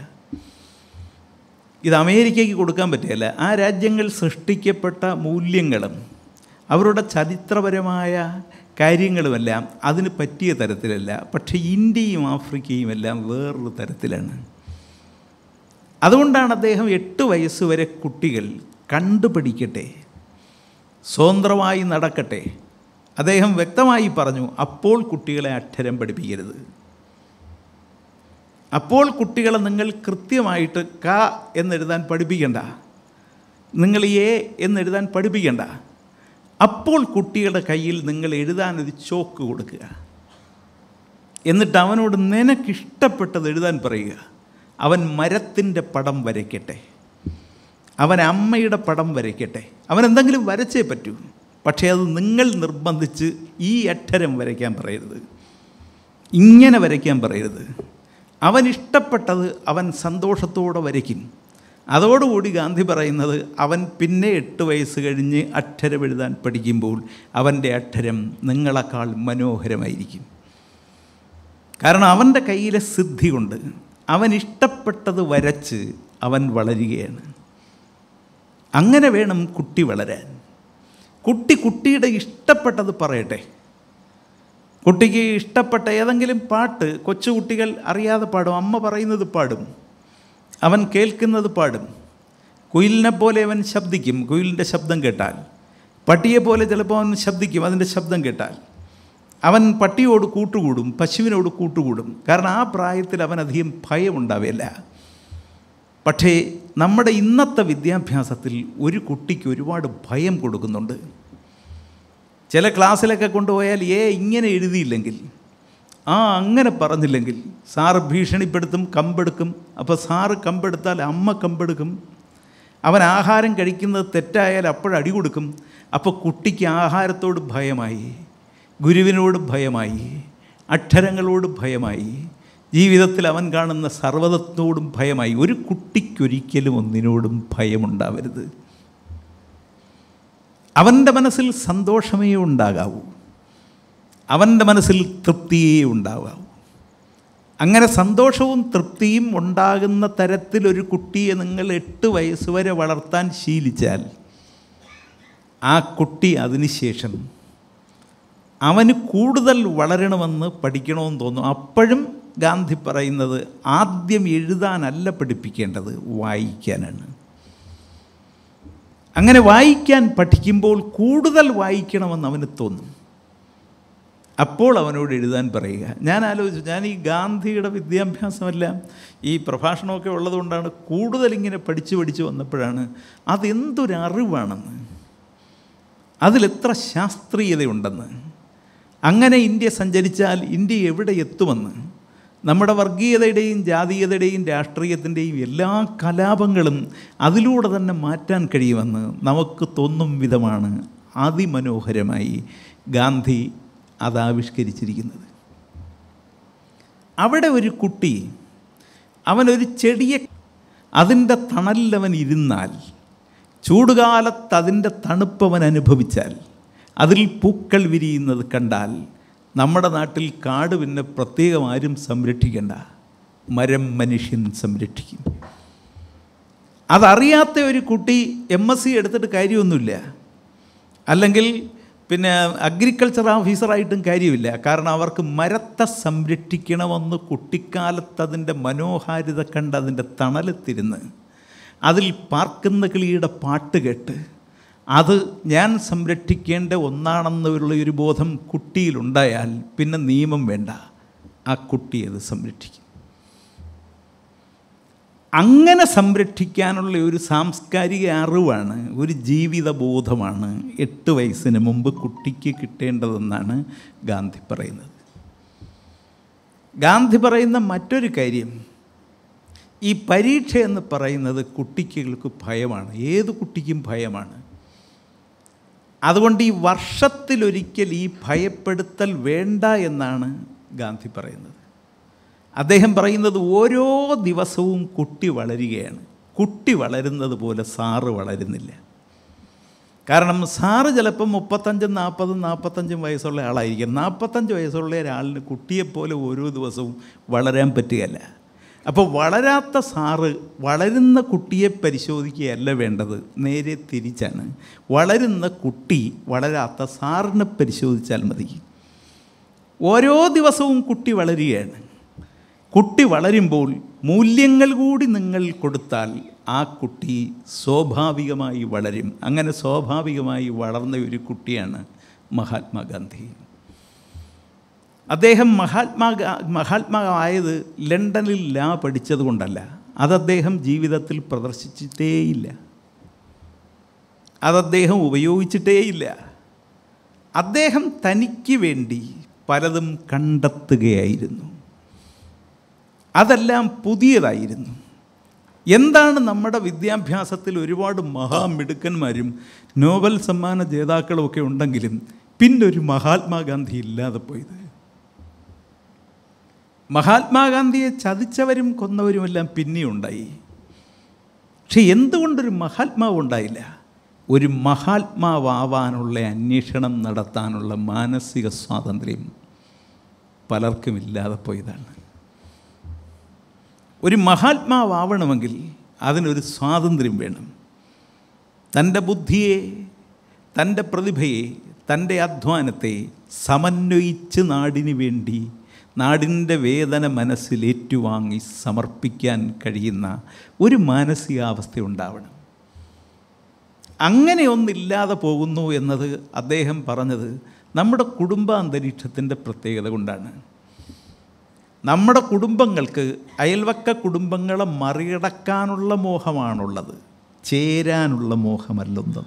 ഇത് അമേരിക്കയ്ക്ക് കൊടുക്കാൻ പറ്റുകയില്ല ആ രാജ്യങ്ങൾ സൃഷ്ടിക്കപ്പെട്ട മൂല്യങ്ങളും അവരുടെ ചരിത്രപരമായ കാര്യങ്ങളുമെല്ലാം അതിന് പറ്റിയ തരത്തിലല്ല പക്ഷേ ഇന്ത്യയും ആഫ്രിക്കയും എല്ലാം വേറൊരു തരത്തിലാണ് അതുകൊണ്ടാണ് അദ്ദേഹം എട്ട് വയസ്സ് വരെ കുട്ടികൾ കണ്ടുപിടിക്കട്ടെ സ്വതന്ത്രമായി നടക്കട്ടെ അദ്ദേഹം വ്യക്തമായി പറഞ്ഞു അപ്പോൾ കുട്ടികളെ അക്ഷരം പഠിപ്പിക്കരുത് അപ്പോൾ കുട്ടികളെ നിങ്ങൾ കൃത്യമായിട്ട് ക എന്നെഴുതാൻ പഠിപ്പിക്കണ്ട നിങ്ങൾ എ എന്നെഴുതാൻ പഠിപ്പിക്കണ്ട അപ്പോൾ കുട്ടികളുടെ കയ്യിൽ നിങ്ങൾ എഴുതാനൊരു ചോക്ക് കൊടുക്കുക എന്നിട്ട് അവനോട് നിനക്കിഷ്ടപ്പെട്ടത് എഴുതാൻ പറയുക അവൻ മരത്തിൻ്റെ പടം വരയ്ക്കട്ടെ അവൻ അമ്മയുടെ പടം വരയ്ക്കട്ടെ അവൻ എന്തെങ്കിലും വരച്ചേ പറ്റൂ പക്ഷേ അത് നിങ്ങൾ നിർബന്ധിച്ച് ഈ അക്ഷരം വരയ്ക്കാൻ പറയരുത് ഇങ്ങനെ വരയ്ക്കാൻ പറയരുത് അവൻ ഇഷ്ടപ്പെട്ടത് അവൻ സന്തോഷത്തോടെ വരയ്ക്കും അതോടുകൂടി ഗാന്ധി പറയുന്നത് അവൻ പിന്നെ എട്ട് വയസ്സ് കഴിഞ്ഞ് അക്ഷരം എഴുതാൻ പഠിക്കുമ്പോൾ അവൻ്റെ അക്ഷരം നിങ്ങളെക്കാൾ മനോഹരമായിരിക്കും കാരണം അവൻ്റെ കയ്യിലെ സിദ്ധിയുണ്ട് അവൻ ഇഷ്ടപ്പെട്ടത് വരച്ച് അവൻ വളരുകയാണ് അങ്ങനെ വേണം കുട്ടി വളരാൻ കുട്ടി കുട്ടിയുടെ ഇഷ്ടപ്പെട്ടത് പറയട്ടെ കുട്ടിക്ക് ഇഷ്ടപ്പെട്ട ഏതെങ്കിലും പാട്ട് കൊച്ചുകുട്ടികൾ അറിയാതെ പാടും അമ്മ പറയുന്നത് പാടും അവൻ കേൾക്കുന്നത് പാടും കുയിലിനെ പോലെ അവൻ ശബ്ദിക്കും കുയിലിൻ്റെ ശബ്ദം കേട്ടാൽ പട്ടിയെ പോലെ ചിലപ്പോൾ അവൻ ശബ്ദിക്കും അതിൻ്റെ ശബ്ദം കേട്ടാൽ അവൻ പട്ടിയോട് കൂട്ടുകൂടും പശുവിനോട് കൂട്ടുകൂടും കാരണം ആ പ്രായത്തിൽ അവൻ അധികം ഭയമുണ്ടാവില്ല പക്ഷേ നമ്മുടെ ഇന്നത്തെ വിദ്യാഭ്യാസത്തിൽ ഒരു കുട്ടിക്ക് ഒരുപാട് ഭയം കൊടുക്കുന്നുണ്ട് ചില ക്ലാസ്സിലൊക്കെ കൊണ്ടുപോയാൽ ഏ ഇങ്ങനെ എഴുതിയില്ലെങ്കിൽ ആ അങ്ങനെ പറഞ്ഞില്ലെങ്കിൽ സാറ് ഭീഷണിപ്പെടുത്തും കമ്പെടുക്കും അപ്പോൾ സാറ് കമ്പെടുത്താൽ അമ്മ കമ്പെടുക്കും അവൻ ആഹാരം കഴിക്കുന്നത് തെറ്റായാൽ അപ്പോഴടി കൊടുക്കും അപ്പോൾ കുട്ടിക്ക് ആഹാരത്തോട് ഭയമായി ഗുരുവിനോട് ഭയമായി അക്ഷരങ്ങളോട് ഭയമായി ജീവിതത്തിൽ അവൻ കാണുന്ന സർവ്വതത്തോടും ഭയമായി ഒരു കുട്ടിക്കൊരിക്കലും ഒന്നിനോടും ഭയമുണ്ടാവരുത് അവൻ്റെ മനസ്സിൽ സന്തോഷമേ ഉണ്ടാകാവൂ അവൻ്റെ മനസ്സിൽ തൃപ്തിയേ ഉണ്ടാകാവൂ അങ്ങനെ സന്തോഷവും തൃപ്തിയും ഉണ്ടാകുന്ന തരത്തിലൊരു കുട്ടിയെ നിങ്ങൾ എട്ട് വയസ്സ് വരെ വളർത്താൻ ശീലിച്ചാൽ ആ കുട്ടി അതിനുശേഷം അവന് കൂടുതൽ വളരണമെന്ന് പഠിക്കണമെന്ന് തോന്നും അപ്പോഴും ഗാന്ധി പറയുന്നത് ആദ്യം എഴുതാനല്ല പഠിപ്പിക്കേണ്ടത് വായിക്കാനാണ് അങ്ങനെ വായിക്കാൻ പഠിക്കുമ്പോൾ കൂടുതൽ വായിക്കണമെന്ന് അവന് തോന്നും അപ്പോൾ അവനോട് എഴുതാൻ പറയുക ഞാൻ ആലോചിച്ചു ഞാൻ ഈ ഗാന്ധിയുടെ വിദ്യാഭ്യാസമെല്ലാം ഈ പ്രഭാഷണമൊക്കെ ഉള്ളതുകൊണ്ടാണ് കൂടുതൽ ഇങ്ങനെ പഠിച്ച് പഠിച്ച് വന്നപ്പോഴാണ് അതെന്തൊരറിവാണെന്ന് അതിലെത്ര ശാസ്ത്രീയതയുണ്ടെന്ന് അങ്ങനെ ഇന്ത്യ സഞ്ചരിച്ചാൽ ഇന്ത്യ എവിടെ എത്തുമെന്ന് നമ്മുടെ വർഗീയതയുടെയും ജാതീയതയുടെയും രാഷ്ട്രീയത്തിൻ്റെയും എല്ലാ കലാപങ്ങളും അതിലൂടെ തന്നെ മാറ്റാൻ കഴിയുമെന്ന് നമുക്ക് തോന്നും വിധമാണ് അതിമനോഹരമായി ഗാന്ധി അതാവിഷ്കരിച്ചിരിക്കുന്നത് അവിടെ ഒരു കുട്ടി അവനൊരു ചെടിയെ അതിൻ്റെ അവൻ ഇരുന്നാൽ ചൂടുകാലത്ത് അതിൻ്റെ തണുപ്പവൻ അനുഭവിച്ചാൽ അതിൽ പൂക്കൾ വിരിയുന്നത് കണ്ടാൽ നമ്മുടെ നാട്ടിൽ കാട് പിന്നെ പ്രത്യേകം ആരും സംരക്ഷിക്കേണ്ട മരം മനുഷ്യൻ സംരക്ഷിക്കും അതറിയാത്ത ഒരു കുട്ടി എം എസ് സി എടുത്തിട്ട് കാര്യമൊന്നുമില്ല അല്ലെങ്കിൽ പിന്നെ അഗ്രികൾച്ചർ ഓഫീസറായിട്ടും കാര്യമില്ല കാരണം അവർക്ക് മരത്തെ സംരക്ഷിക്കണമെന്ന് കുട്ടിക്കാലത്ത് അതിൻ്റെ മനോഹാരിത കണ്ട് അതിൻ്റെ തണലത്തിരുന്ന് അതിൽ പാർക്കുന്ന കിളിയുടെ പാട്ട് കേട്ട് അത് ഞാൻ സംരക്ഷിക്കേണ്ട ഒന്നാണെന്നുള്ള ഒരു ബോധം കുട്ടിയിലുണ്ടായാൽ പിന്നെ നിയമം വേണ്ട ആ കുട്ടി അത് സംരക്ഷിക്കും അങ്ങനെ സംരക്ഷിക്കാനുള്ള ഒരു സാംസ്കാരിക അറിവാണ് ഒരു ജീവിത ബോധമാണ് എട്ട് വയസ്സിന് മുമ്പ് കുട്ടിക്ക് കിട്ടേണ്ടതെന്നാണ് ഗാന്ധി പറയുന്നത് ഗാന്ധി പറയുന്ന മറ്റൊരു കാര്യം ഈ പരീക്ഷ എന്ന് പറയുന്നത് കുട്ടികൾക്ക് ഭയമാണ് ഏത് കുട്ടിക്കും ഭയമാണ് അതുകൊണ്ട് ഈ വർഷത്തിലൊരിക്കൽ ഈ ഭയപ്പെടുത്തൽ വേണ്ട എന്നാണ് ഗാന്ധി പറയുന്നത് അദ്ദേഹം പറയുന്നത് ഓരോ ദിവസവും കുട്ടി വളരുകയാണ് കുട്ടി വളരുന്നത് പോലെ സാറ് വളരുന്നില്ല കാരണം സാറ് ചിലപ്പം മുപ്പത്തഞ്ചും നാൽപ്പതും നാൽപ്പത്തഞ്ചും വയസ്സുള്ള ആളായിരിക്കും നാൽപ്പത്തഞ്ച് വയസ്സുള്ള ഒരാളിന് കുട്ടിയെപ്പോലെ ഓരോ ദിവസവും വളരാൻ പറ്റുകയല്ല അപ്പോൾ വളരാത്ത സാറ് വളരുന്ന കുട്ടിയെ പരിശോധിക്കുകയല്ല വേണ്ടത് നേരെ തിരിച്ചാണ് വളരുന്ന കുട്ടി വളരാത്ത സാറിനെ പരിശോധിച്ചാൽ മതി ഓരോ ദിവസവും കുട്ടി വളരുകയാണ് കുട്ടി വളരുമ്പോൾ മൂല്യങ്ങൾ കൂടി നിങ്ങൾ കൊടുത്താൽ ആ കുട്ടി സ്വാഭാവികമായി വളരും അങ്ങനെ സ്വാഭാവികമായി വളർന്ന ഒരു കുട്ടിയാണ് മഹാത്മാഗാന്ധി അദ്ദേഹം മഹാത്മാ മഹാത്മാവായത് ലണ്ടനിൽ ലാ പഠിച്ചത് കൊണ്ടല്ല അത് അദ്ദേഹം ജീവിതത്തിൽ പ്രദർശിച്ചിട്ടേയില്ല അത് അദ്ദേഹം ഉപയോഗിച്ചിട്ടേയില്ല അദ്ദേഹം തനിക്ക് വേണ്ടി പലതും കണ്ടെത്തുകയായിരുന്നു അതെല്ലാം പുതിയതായിരുന്നു എന്താണ് നമ്മുടെ വിദ്യാഭ്യാസത്തിൽ ഒരുപാട് മഹാമിടുക്കന്മാരും നോബൽ സമ്മാന ജേതാക്കളുമൊക്കെ ഉണ്ടെങ്കിലും പിന്നൊരു മഹാത്മാഗാന്ധി ഇല്ലാതെ പോയത് മഹാത്മാഗാന്ധിയെ ചതിച്ചവരും കൊന്നവരുമെല്ലാം പിന്നെയുണ്ടായി പക്ഷെ എന്തുകൊണ്ടൊരു മഹാത്മാവ് ഉണ്ടായില്ല ഒരു മഹാത്മാവാനുള്ള അന്വേഷണം നടത്താനുള്ള മാനസിക സ്വാതന്ത്ര്യം പലർക്കും ഇല്ലാതെ പോയതാണ് ഒരു മഹാത്മാവണമെങ്കിൽ അതിനൊരു സ്വാതന്ത്ര്യം വേണം തൻ്റെ ബുദ്ധിയെ തൻ്റെ പ്രതിഭയെ തൻ്റെ അധ്വാനത്തെ സമന്വയിച്ച് നാടിനു വേണ്ടി നാടിൻ്റെ വേദന മനസ്സിൽ ഏറ്റുവാങ്ങി സമർപ്പിക്കാൻ കഴിയുന്ന ഒരു മാനസികാവസ്ഥ ഉണ്ടാവണം അങ്ങനെയൊന്നില്ലാതെ പോകുന്നു എന്നത് അദ്ദേഹം പറഞ്ഞത് നമ്മുടെ കുടുംബാന്തരീക്ഷത്തിൻ്റെ പ്രത്യേകത കൊണ്ടാണ് നമ്മുടെ കുടുംബങ്ങൾക്ക് അയൽവക്ക കുടുംബങ്ങളെ മറികടക്കാനുള്ള മോഹമാണുള്ളത് ചേരാനുള്ള മോഹമല്ലൊന്നത്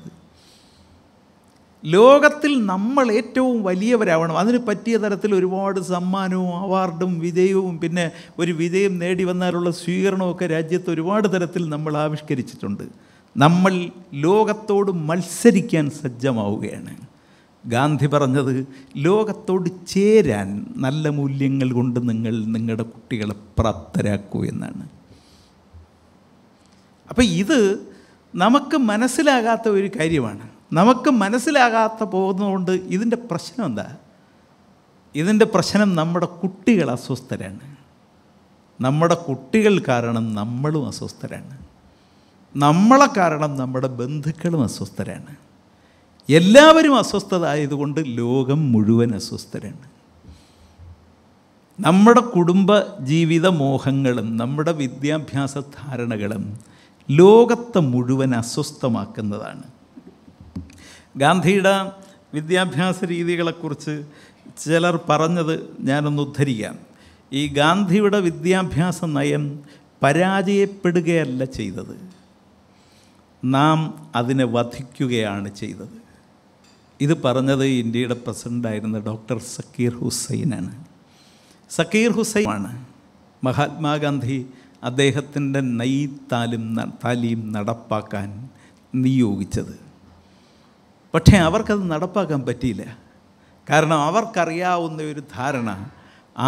ലോകത്തിൽ നമ്മൾ ഏറ്റവും വലിയവരാവണം അതിന് പറ്റിയ തരത്തിൽ ഒരുപാട് സമ്മാനവും അവാർഡും വിജയവും പിന്നെ ഒരു വിജയം നേടി വന്നാലുള്ള സ്വീകരണമൊക്കെ രാജ്യത്ത് ഒരുപാട് തരത്തിൽ നമ്മൾ ആവിഷ്കരിച്ചിട്ടുണ്ട് നമ്മൾ ലോകത്തോട് മത്സരിക്കാൻ സജ്ജമാവുകയാണ് ഗാന്ധി പറഞ്ഞത് ലോകത്തോട് ചേരാൻ നല്ല മൂല്യങ്ങൾ കൊണ്ട് നിങ്ങൾ നിങ്ങളുടെ കുട്ടികളെ പ്രാപ്തരാക്കൂ എന്നാണ് അപ്പം ഇത് നമുക്ക് മനസ്സിലാകാത്ത ഒരു കാര്യമാണ് നമുക്ക് മനസ്സിലാകാത്ത പോകുന്നതുകൊണ്ട് ഇതിൻ്റെ പ്രശ്നം എന്താ ഇതിൻ്റെ പ്രശ്നം നമ്മുടെ കുട്ടികൾ അസ്വസ്ഥരാണ് നമ്മുടെ കുട്ടികൾ കാരണം നമ്മളും അസ്വസ്ഥരാണ് നമ്മളെ കാരണം നമ്മുടെ ബന്ധുക്കളും അസ്വസ്ഥരാണ് എല്ലാവരും അസ്വസ്ഥത ആയതുകൊണ്ട് ലോകം മുഴുവൻ അസ്വസ്ഥരാണ് നമ്മുടെ കുടുംബ ജീവിത മോഹങ്ങളും നമ്മുടെ വിദ്യാഭ്യാസ ധാരണകളും ലോകത്തെ മുഴുവൻ അസ്വസ്ഥമാക്കുന്നതാണ് ഗാന്ധിയുടെ വിദ്യാഭ്യാസ രീതികളെക്കുറിച്ച് ചിലർ പറഞ്ഞത് ഞാനൊന്ന് ഉദ്ധരിക്കാം ഈ ഗാന്ധിയുടെ വിദ്യാഭ്യാസ നയം പരാജയപ്പെടുകയല്ല ചെയ്തത് നാം അതിനെ വധിക്കുകയാണ് ചെയ്തത് ഇത് പറഞ്ഞത് ഇന്ത്യയുടെ പ്രസിഡൻ്റായിരുന്ന ഡോക്ടർ സക്കീർ ഹുസൈനാണ് സക്കീർ ഹുസൈൻ ആണ് മഹാത്മാഗാന്ധി അദ്ദേഹത്തിൻ്റെ നൈ താലും താലീം നടപ്പാക്കാൻ നിയോഗിച്ചത് പക്ഷേ അവർക്കത് നടപ്പാക്കാൻ പറ്റിയില്ല കാരണം അവർക്കറിയാവുന്ന ഒരു ധാരണ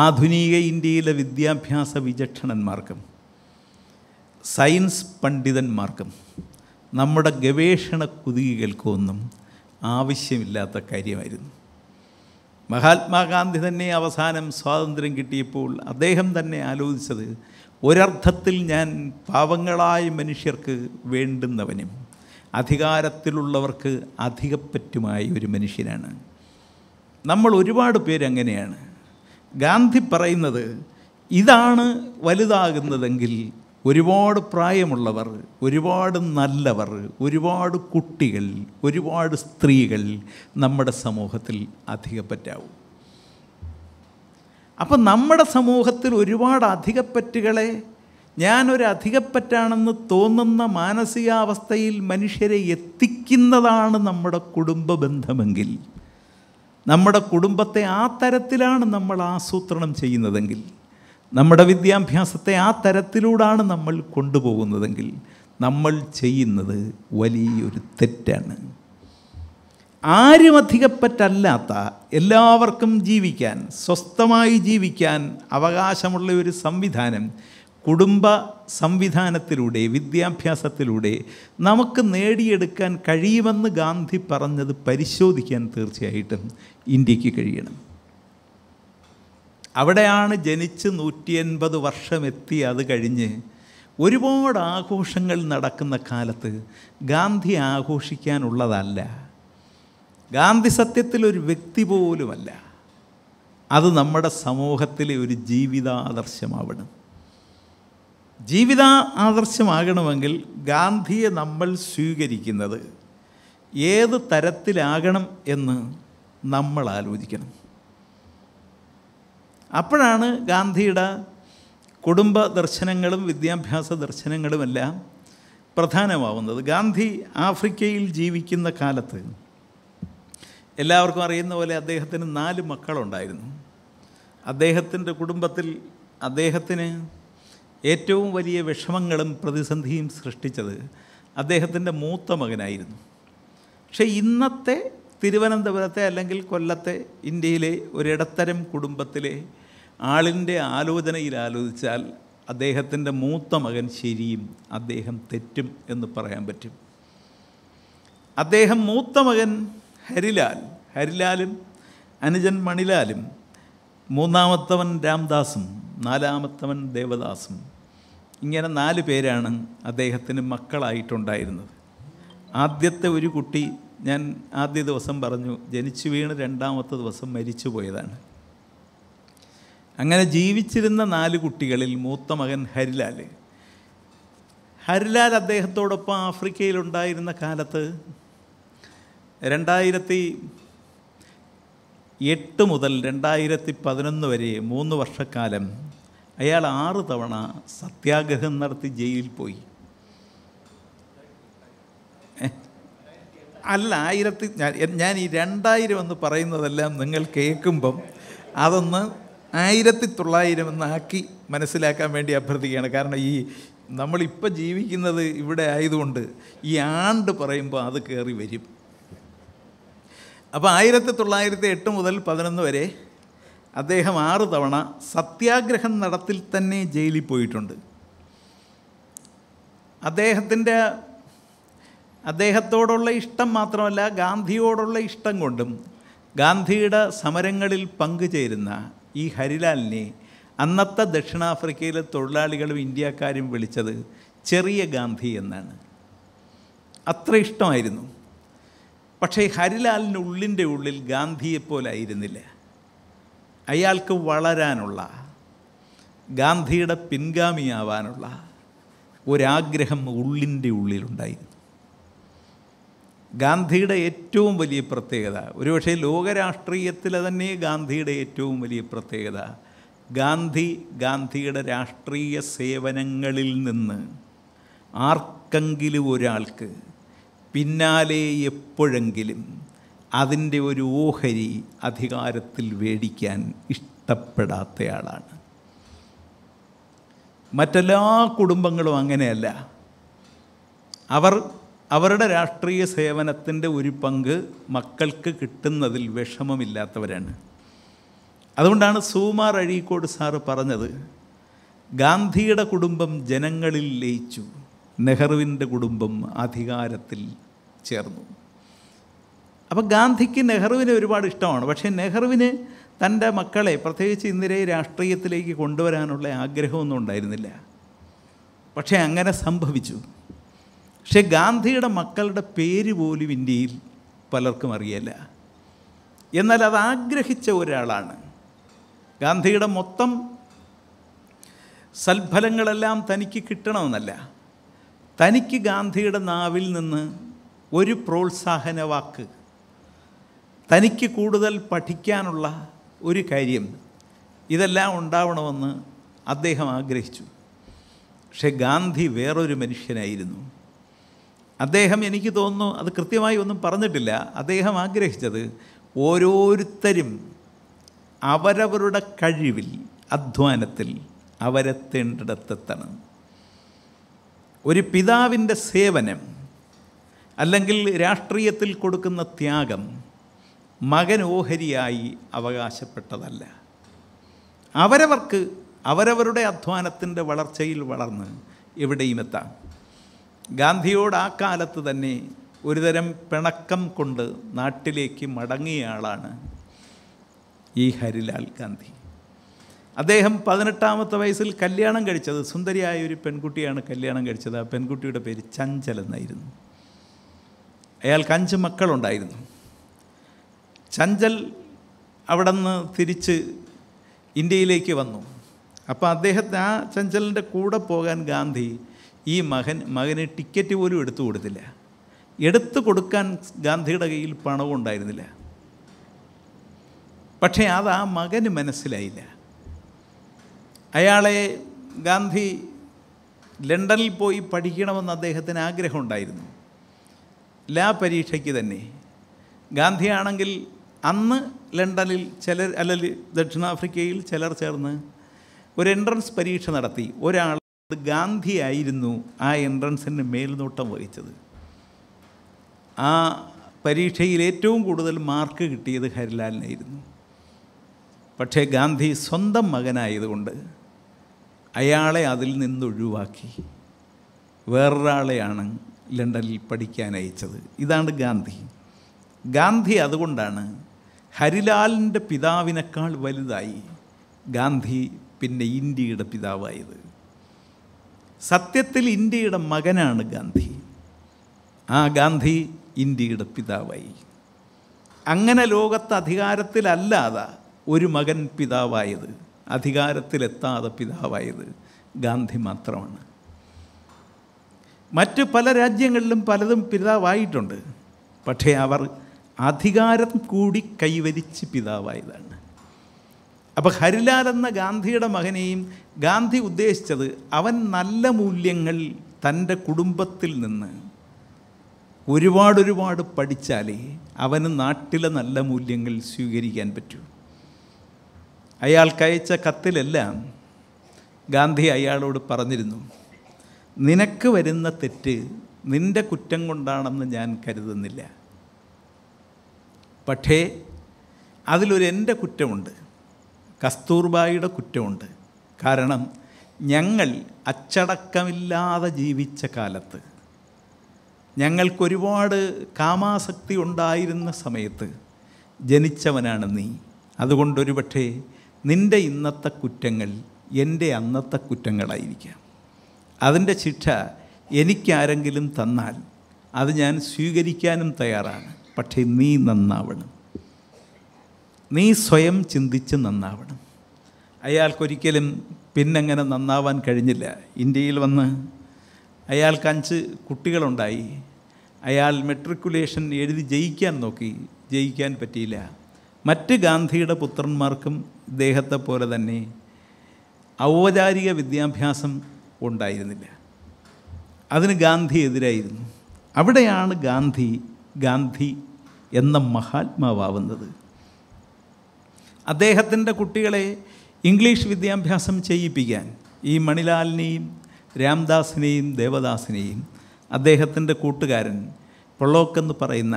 ആധുനിക ഇന്ത്യയിലെ വിദ്യാഭ്യാസ വിചക്ഷണന്മാർക്കും സയൻസ് പണ്ഡിതന്മാർക്കും നമ്മുടെ ഗവേഷണ കുതികൾക്കൊന്നും ആവശ്യമില്ലാത്ത കാര്യമായിരുന്നു മഹാത്മാഗാന്ധി തന്നെ അവസാനം സ്വാതന്ത്ര്യം കിട്ടിയപ്പോൾ അദ്ദേഹം തന്നെ ആലോചിച്ചത് ഒരർത്ഥത്തിൽ ഞാൻ പാവങ്ങളായ മനുഷ്യർക്ക് വേണ്ടുന്നവനും അധികാരത്തിലുള്ളവർക്ക് അധികപ്പറ്റുമായ ഒരു മനുഷ്യനാണ് നമ്മൾ ഒരുപാട് പേര് ഗാന്ധി പറയുന്നത് ഇതാണ് വലുതാകുന്നതെങ്കിൽ ഒരുപാട് പ്രായമുള്ളവർ ഒരുപാട് നല്ലവർ ഒരുപാട് കുട്ടികൾ ഒരുപാട് സ്ത്രീകൾ നമ്മുടെ സമൂഹത്തിൽ അധികപ്പറ്റാവും അപ്പം നമ്മുടെ സമൂഹത്തിൽ ഒരുപാട് അധികപ്പറ്റുകളെ ഞാനൊരു അധികപ്പറ്റാണെന്ന് തോന്നുന്ന മാനസികാവസ്ഥയിൽ മനുഷ്യരെ എത്തിക്കുന്നതാണ് നമ്മുടെ കുടുംബ ബന്ധമെങ്കിൽ നമ്മുടെ കുടുംബത്തെ ആ തരത്തിലാണ് നമ്മൾ ആസൂത്രണം ചെയ്യുന്നതെങ്കിൽ നമ്മുടെ വിദ്യാഭ്യാസത്തെ ആ തരത്തിലൂടാണ് നമ്മൾ കൊണ്ടുപോകുന്നതെങ്കിൽ നമ്മൾ ചെയ്യുന്നത് വലിയൊരു തെറ്റാണ് ആരും അധികപ്പറ്റല്ലാത്ത എല്ലാവർക്കും ജീവിക്കാൻ സ്വസ്ഥമായി ജീവിക്കാൻ അവകാശമുള്ള ഒരു സംവിധാനം കുടുംബ സംവിധാനത്തിലൂടെ വിദ്യാഭ്യാസത്തിലൂടെ നമുക്ക് നേടിയെടുക്കാൻ കഴിയുമെന്ന് ഗാന്ധി പറഞ്ഞത് പരിശോധിക്കാൻ തീർച്ചയായിട്ടും ഇന്ത്യക്ക് കഴിയണം അവിടെയാണ് ജനിച്ച് നൂറ്റി വർഷമെത്തി അത് കഴിഞ്ഞ് ഒരുപാട് ആഘോഷങ്ങൾ നടക്കുന്ന കാലത്ത് ഗാന്ധി ആഘോഷിക്കാനുള്ളതല്ല ഗാന്ധി സത്യത്തിൽ ഒരു വ്യക്തി പോലുമല്ല അത് നമ്മുടെ സമൂഹത്തിലെ ഒരു ജീവിതാദർശമാവണം ജീവിത ആദർശമാകണമെങ്കിൽ ഗാന്ധിയെ നമ്മൾ സ്വീകരിക്കുന്നത് ഏത് തരത്തിലാകണം എന്ന് നമ്മൾ ആലോചിക്കണം അപ്പോഴാണ് ഗാന്ധിയുടെ കുടുംബ ദർശനങ്ങളും വിദ്യാഭ്യാസ ദർശനങ്ങളുമെല്ലാം പ്രധാനമാവുന്നത് ഗാന്ധി ആഫ്രിക്കയിൽ ജീവിക്കുന്ന കാലത്ത് എല്ലാവർക്കും അറിയുന്ന പോലെ അദ്ദേഹത്തിന് നാല് മക്കളുണ്ടായിരുന്നു അദ്ദേഹത്തിൻ്റെ കുടുംബത്തിൽ അദ്ദേഹത്തിന് ഏറ്റവും വലിയ വിഷമങ്ങളും പ്രതിസന്ധിയും സൃഷ്ടിച്ചത് അദ്ദേഹത്തിൻ്റെ മൂത്ത മകനായിരുന്നു പക്ഷേ ഇന്നത്തെ തിരുവനന്തപുരത്തെ അല്ലെങ്കിൽ കൊല്ലത്തെ ഇന്ത്യയിലെ ഒരിടത്തരം കുടുംബത്തിലെ ആളിൻ്റെ ആലോചനയിൽ ആലോചിച്ചാൽ അദ്ദേഹത്തിൻ്റെ മൂത്ത മകൻ ശരിയും അദ്ദേഹം തെറ്റും എന്ന് പറയാൻ പറ്റും അദ്ദേഹം മൂത്ത മകൻ ഹരിലാൽ ഹരിലാലും അനുജൻ മണിലാലും മൂന്നാമത്തവൻ രാംദാസും നാലാമത്തവൻ ദേവദാസും ഇങ്ങനെ നാല് പേരാണ് അദ്ദേഹത്തിന് മക്കളായിട്ടുണ്ടായിരുന്നത് ആദ്യത്തെ ഒരു കുട്ടി ഞാൻ ആദ്യ ദിവസം പറഞ്ഞു ജനിച്ചു വീണ് രണ്ടാമത്തെ ദിവസം മരിച്ചു പോയതാണ് അങ്ങനെ ജീവിച്ചിരുന്ന നാല് കുട്ടികളിൽ മൂത്ത മകൻ ഹരിലാൽ ഹരിലാൽ അദ്ദേഹത്തോടൊപ്പം ആഫ്രിക്കയിലുണ്ടായിരുന്ന കാലത്ത് രണ്ടായിരത്തി എട്ട് മുതൽ രണ്ടായിരത്തി പതിനൊന്ന് വരെ മൂന്ന് വർഷക്കാലം അയാൾ ആറ് തവണ സത്യാഗ്രഹം നടത്തി ജയിലിൽ പോയി അല്ല ആയിരത്തി ഞാൻ ഈ രണ്ടായിരം എന്ന് പറയുന്നതെല്ലാം നിങ്ങൾ കേൾക്കുമ്പം അതൊന്ന് ആയിരത്തി തൊള്ളായിരം എന്നാക്കി മനസ്സിലാക്കാൻ വേണ്ടി അഭ്യർത്ഥിക്കുകയാണ് കാരണം ഈ നമ്മളിപ്പോൾ ജീവിക്കുന്നത് ഇവിടെ ആയതുകൊണ്ട് ഈ ആണ്ട് പറയുമ്പോൾ അത് കയറി വരും അപ്പോൾ ആയിരത്തി തൊള്ളായിരത്തി എട്ട് മുതൽ പതിനൊന്ന് വരെ അദ്ദേഹം ആറു തവണ സത്യാഗ്രഹം നടത്തിൽ തന്നെ ജയിലിൽ പോയിട്ടുണ്ട് അദ്ദേഹത്തിൻ്റെ അദ്ദേഹത്തോടുള്ള ഇഷ്ടം മാത്രമല്ല ഗാന്ധിയോടുള്ള ഇഷ്ടം കൊണ്ടും ഗാന്ധിയുടെ സമരങ്ങളിൽ പങ്കുചേരുന്ന ഈ ഹരിലാലിനെ അന്നത്തെ ദക്ഷിണാഫ്രിക്കയിലെ തൊഴിലാളികളും ഇന്ത്യക്കാരും വിളിച്ചത് ചെറിയ ഗാന്ധി എന്നാണ് അത്ര ഇഷ്ടമായിരുന്നു പക്ഷേ ഹരിലാലിൻ്റെ ഉള്ളിൻ്റെ ഉള്ളിൽ ഗാന്ധിയെപ്പോലായിരുന്നില്ല അയാൾക്ക് വളരാനുള്ള ഗാന്ധിയുടെ പിൻഗാമിയാവാനുള്ള ഒരാഗ്രഹം ഉള്ളിൻ്റെ ഉള്ളിലുണ്ടായിരുന്നു ഗാന്ധിയുടെ ഏറ്റവും വലിയ പ്രത്യേകത ഒരുപക്ഷെ ലോകരാഷ്ട്രീയത്തിൽ തന്നെ ഗാന്ധിയുടെ ഏറ്റവും വലിയ പ്രത്യേകത ഗാന്ധി ഗാന്ധിയുടെ രാഷ്ട്രീയ സേവനങ്ങളിൽ നിന്ന് ആർക്കെങ്കിലും ഒരാൾക്ക് പിന്നാലെ എപ്പോഴെങ്കിലും അതിൻ്റെ ഒരു ഓഹരി അധികാരത്തിൽ വേടിക്കാൻ ഇഷ്ടപ്പെടാത്തയാളാണ് മറ്റെല്ലാ കുടുംബങ്ങളും അങ്ങനെയല്ല അവർ അവരുടെ രാഷ്ട്രീയ സേവനത്തിൻ്റെ ഒരു പങ്ക് മക്കൾക്ക് കിട്ടുന്നതിൽ വിഷമമില്ലാത്തവരാണ് അതുകൊണ്ടാണ് സുമാർ അഴീക്കോട് സാറ് പറഞ്ഞത് ഗാന്ധിയുടെ കുടുംബം ജനങ്ങളിൽ ലയിച്ചു നെഹ്റുവിൻ്റെ കുടുംബം അധികാരത്തിൽ ചേർന്നു അപ്പം ഗാന്ധിക്ക് നെഹ്റുവിനെ ഒരുപാട് ഇഷ്ടമാണ് പക്ഷേ നെഹ്റുവിന് തൻ്റെ മക്കളെ പ്രത്യേകിച്ച് ഇന്ദിരയെ രാഷ്ട്രീയത്തിലേക്ക് കൊണ്ടുവരാനുള്ള ആഗ്രഹമൊന്നും ഉണ്ടായിരുന്നില്ല പക്ഷേ അങ്ങനെ സംഭവിച്ചു പക്ഷേ ഗാന്ധിയുടെ മക്കളുടെ പേര് പോലും ഇന്ത്യയിൽ പലർക്കും അറിയില്ല എന്നാൽ അത് ആഗ്രഹിച്ച ഒരാളാണ് ഗാന്ധിയുടെ മൊത്തം സൽഫലങ്ങളെല്ലാം തനിക്ക് കിട്ടണമെന്നല്ല തനിക്ക് ഗാന്ധിയുടെ നാവിൽ നിന്ന് ഒരു പ്രോത്സാഹന വാക്ക് തനിക്ക് കൂടുതൽ പഠിക്കാനുള്ള ഒരു കാര്യം ഇതെല്ലാം ഉണ്ടാവണമെന്ന് അദ്ദേഹം ആഗ്രഹിച്ചു പക്ഷേ ഗാന്ധി വേറൊരു മനുഷ്യനായിരുന്നു അദ്ദേഹം എനിക്ക് തോന്നുന്നു അത് കൃത്യമായി ഒന്നും പറഞ്ഞിട്ടില്ല അദ്ദേഹം ആഗ്രഹിച്ചത് ഓരോരുത്തരും അവരവരുടെ കഴിവിൽ അധ്വാനത്തിൽ അവരെത്തേണ്ടിടത്തെത്തണം ഒരു പിതാവിൻ്റെ സേവനം അല്ലെങ്കിൽ രാഷ്ട്രീയത്തിൽ കൊടുക്കുന്ന ത്യാഗം മകൻ ഓഹരിയായി അവകാശപ്പെട്ടതല്ല അവരവർക്ക് അവരവരുടെ അധ്വാനത്തിൻ്റെ വളർച്ചയിൽ വളർന്ന് എവിടെയും എത്താം ഗാന്ധിയോട് ആ കാലത്ത് തന്നെ ഒരുതരം പിണക്കം കൊണ്ട് നാട്ടിലേക്ക് മടങ്ങിയ ആളാണ് ഈ ഹരിലാൽ ഗാന്ധി അദ്ദേഹം പതിനെട്ടാമത്തെ വയസ്സിൽ കല്യാണം കഴിച്ചത് സുന്ദരിയായ ഒരു പെൺകുട്ടിയാണ് കല്യാണം കഴിച്ചത് ആ പെൺകുട്ടിയുടെ പേര് ചഞ്ചലെന്നായിരുന്നു എന്നായിരുന്നു അയാൾക്ക് അഞ്ച് മക്കളുണ്ടായിരുന്നു ചഞ്ചൽ അവിടെ നിന്ന് തിരിച്ച് ഇന്ത്യയിലേക്ക് വന്നു അപ്പോൾ അദ്ദേഹത്തെ ആ ചഞ്ചലിൻ്റെ കൂടെ പോകാൻ ഗാന്ധി ഈ മകൻ മകന് ടിക്കറ്റ് പോലും എടുത്തു കൊടുത്തില്ല എടുത്തു കൊടുക്കാൻ ഗാന്ധിയുടെ കയ്യിൽ പണവും ഉണ്ടായിരുന്നില്ല പക്ഷേ അത് ആ മകന് മനസ്സിലായില്ല അയാളെ ഗാന്ധി ലണ്ടനിൽ പോയി പഠിക്കണമെന്ന് അദ്ദേഹത്തിന് ആഗ്രഹമുണ്ടായിരുന്നു ലാ പരീക്ഷയ്ക്ക് തന്നെ ഗാന്ധിയാണെങ്കിൽ അന്ന് ലണ്ടനിൽ ചിലർ അല്ലെങ്കിൽ ദക്ഷിണാഫ്രിക്കയിൽ ചിലർ ചേർന്ന് ഒരു എൻട്രൻസ് പരീക്ഷ നടത്തി ഒരാൾ ഗാന്ധിയായിരുന്നു ആ എൻട്രൻസിന് മേൽനോട്ടം വഹിച്ചത് ആ പരീക്ഷയിൽ ഏറ്റവും കൂടുതൽ മാർക്ക് കിട്ടിയത് ഹരിലാലിനായിരുന്നു പക്ഷേ ഗാന്ധി സ്വന്തം മകനായതുകൊണ്ട് അയാളെ അതിൽ നിന്നൊഴിവാക്കി വേറൊരാളെയാണ് ലണ്ടനിൽ പഠിക്കാൻ അയച്ചത് ഇതാണ് ഗാന്ധി ഗാന്ധി അതുകൊണ്ടാണ് ഹരിലാലിൻ്റെ പിതാവിനേക്കാൾ വലുതായി ഗാന്ധി പിന്നെ ഇന്ത്യയുടെ പിതാവായത് സത്യത്തിൽ ഇന്ത്യയുടെ മകനാണ് ഗാന്ധി ആ ഗാന്ധി ഇന്ത്യയുടെ പിതാവായി അങ്ങനെ ലോകത്ത് അധികാരത്തിലല്ലാതെ ഒരു മകൻ പിതാവായത് അധികാരത്തിലെത്താതെ പിതാവായത് ഗാന്ധി മാത്രമാണ് മറ്റ് പല രാജ്യങ്ങളിലും പലതും പിതാവായിട്ടുണ്ട് പക്ഷേ അവർ അധികാരം കൂടി കൈവരിച്ച് പിതാവായതാണ് അപ്പോൾ ഹരിലാൽ എന്ന ഗാന്ധിയുടെ മകനെയും ഗാന്ധി ഉദ്ദേശിച്ചത് അവൻ നല്ല മൂല്യങ്ങൾ തൻ്റെ കുടുംബത്തിൽ നിന്ന് ഒരുപാടൊരുപാട് പഠിച്ചാലേ അവന് നാട്ടിലെ നല്ല മൂല്യങ്ങൾ സ്വീകരിക്കാൻ പറ്റൂ അയാൾക്കയച്ച കത്തിലെല്ലാം ഗാന്ധി അയാളോട് പറഞ്ഞിരുന്നു നിനക്ക് വരുന്ന തെറ്റ് നിൻ്റെ കുറ്റം കൊണ്ടാണെന്ന് ഞാൻ കരുതുന്നില്ല പക്ഷേ അതിലൊരു എൻ്റെ കുറ്റമുണ്ട് കസ്തൂർബായിയുടെ കുറ്റമുണ്ട് കാരണം ഞങ്ങൾ അച്ചടക്കമില്ലാതെ ജീവിച്ച കാലത്ത് ഞങ്ങൾക്കൊരുപാട് കാമാസക്തി ഉണ്ടായിരുന്ന സമയത്ത് ജനിച്ചവനാണ് നീ അതുകൊണ്ടൊരു പക്ഷേ നിൻ്റെ ഇന്നത്തെ കുറ്റങ്ങൾ എൻ്റെ അന്നത്തെ കുറ്റങ്ങളായിരിക്കാം അതിൻ്റെ ശിക്ഷ എനിക്കാരെങ്കിലും തന്നാൽ അത് ഞാൻ സ്വീകരിക്കാനും തയ്യാറാണ് പക്ഷേ നീ നന്നാവണം നീ സ്വയം ചിന്തിച്ച് നന്നാവണം അയാൾക്കൊരിക്കലും പിന്നെങ്ങനെ നന്നാവാൻ കഴിഞ്ഞില്ല ഇന്ത്യയിൽ വന്ന് അയാൾക്ക് അഞ്ച് കുട്ടികളുണ്ടായി അയാൾ മെട്രിക്കുലേഷൻ എഴുതി ജയിക്കാൻ നോക്കി ജയിക്കാൻ പറ്റിയില്ല മറ്റ് ഗാന്ധിയുടെ പുത്രന്മാർക്കും ഇദ്ദേഹത്തെ പോലെ തന്നെ ഔപചാരിക വിദ്യാഭ്യാസം ഉണ്ടായിരുന്നില്ല അതിന് ഗാന്ധി എതിരായിരുന്നു അവിടെയാണ് ഗാന്ധി ഗാന്ധി എന്ന മഹാത്മാവാവുന്നത് അദ്ദേഹത്തിൻ്റെ കുട്ടികളെ ഇംഗ്ലീഷ് വിദ്യാഭ്യാസം ചെയ്യിപ്പിക്കാൻ ഈ മണിലാലിനെയും രാംദാസിനെയും ദേവദാസിനെയും അദ്ദേഹത്തിൻ്റെ കൂട്ടുകാരൻ പൊള്ളോക്ക് എന്ന് പറയുന്ന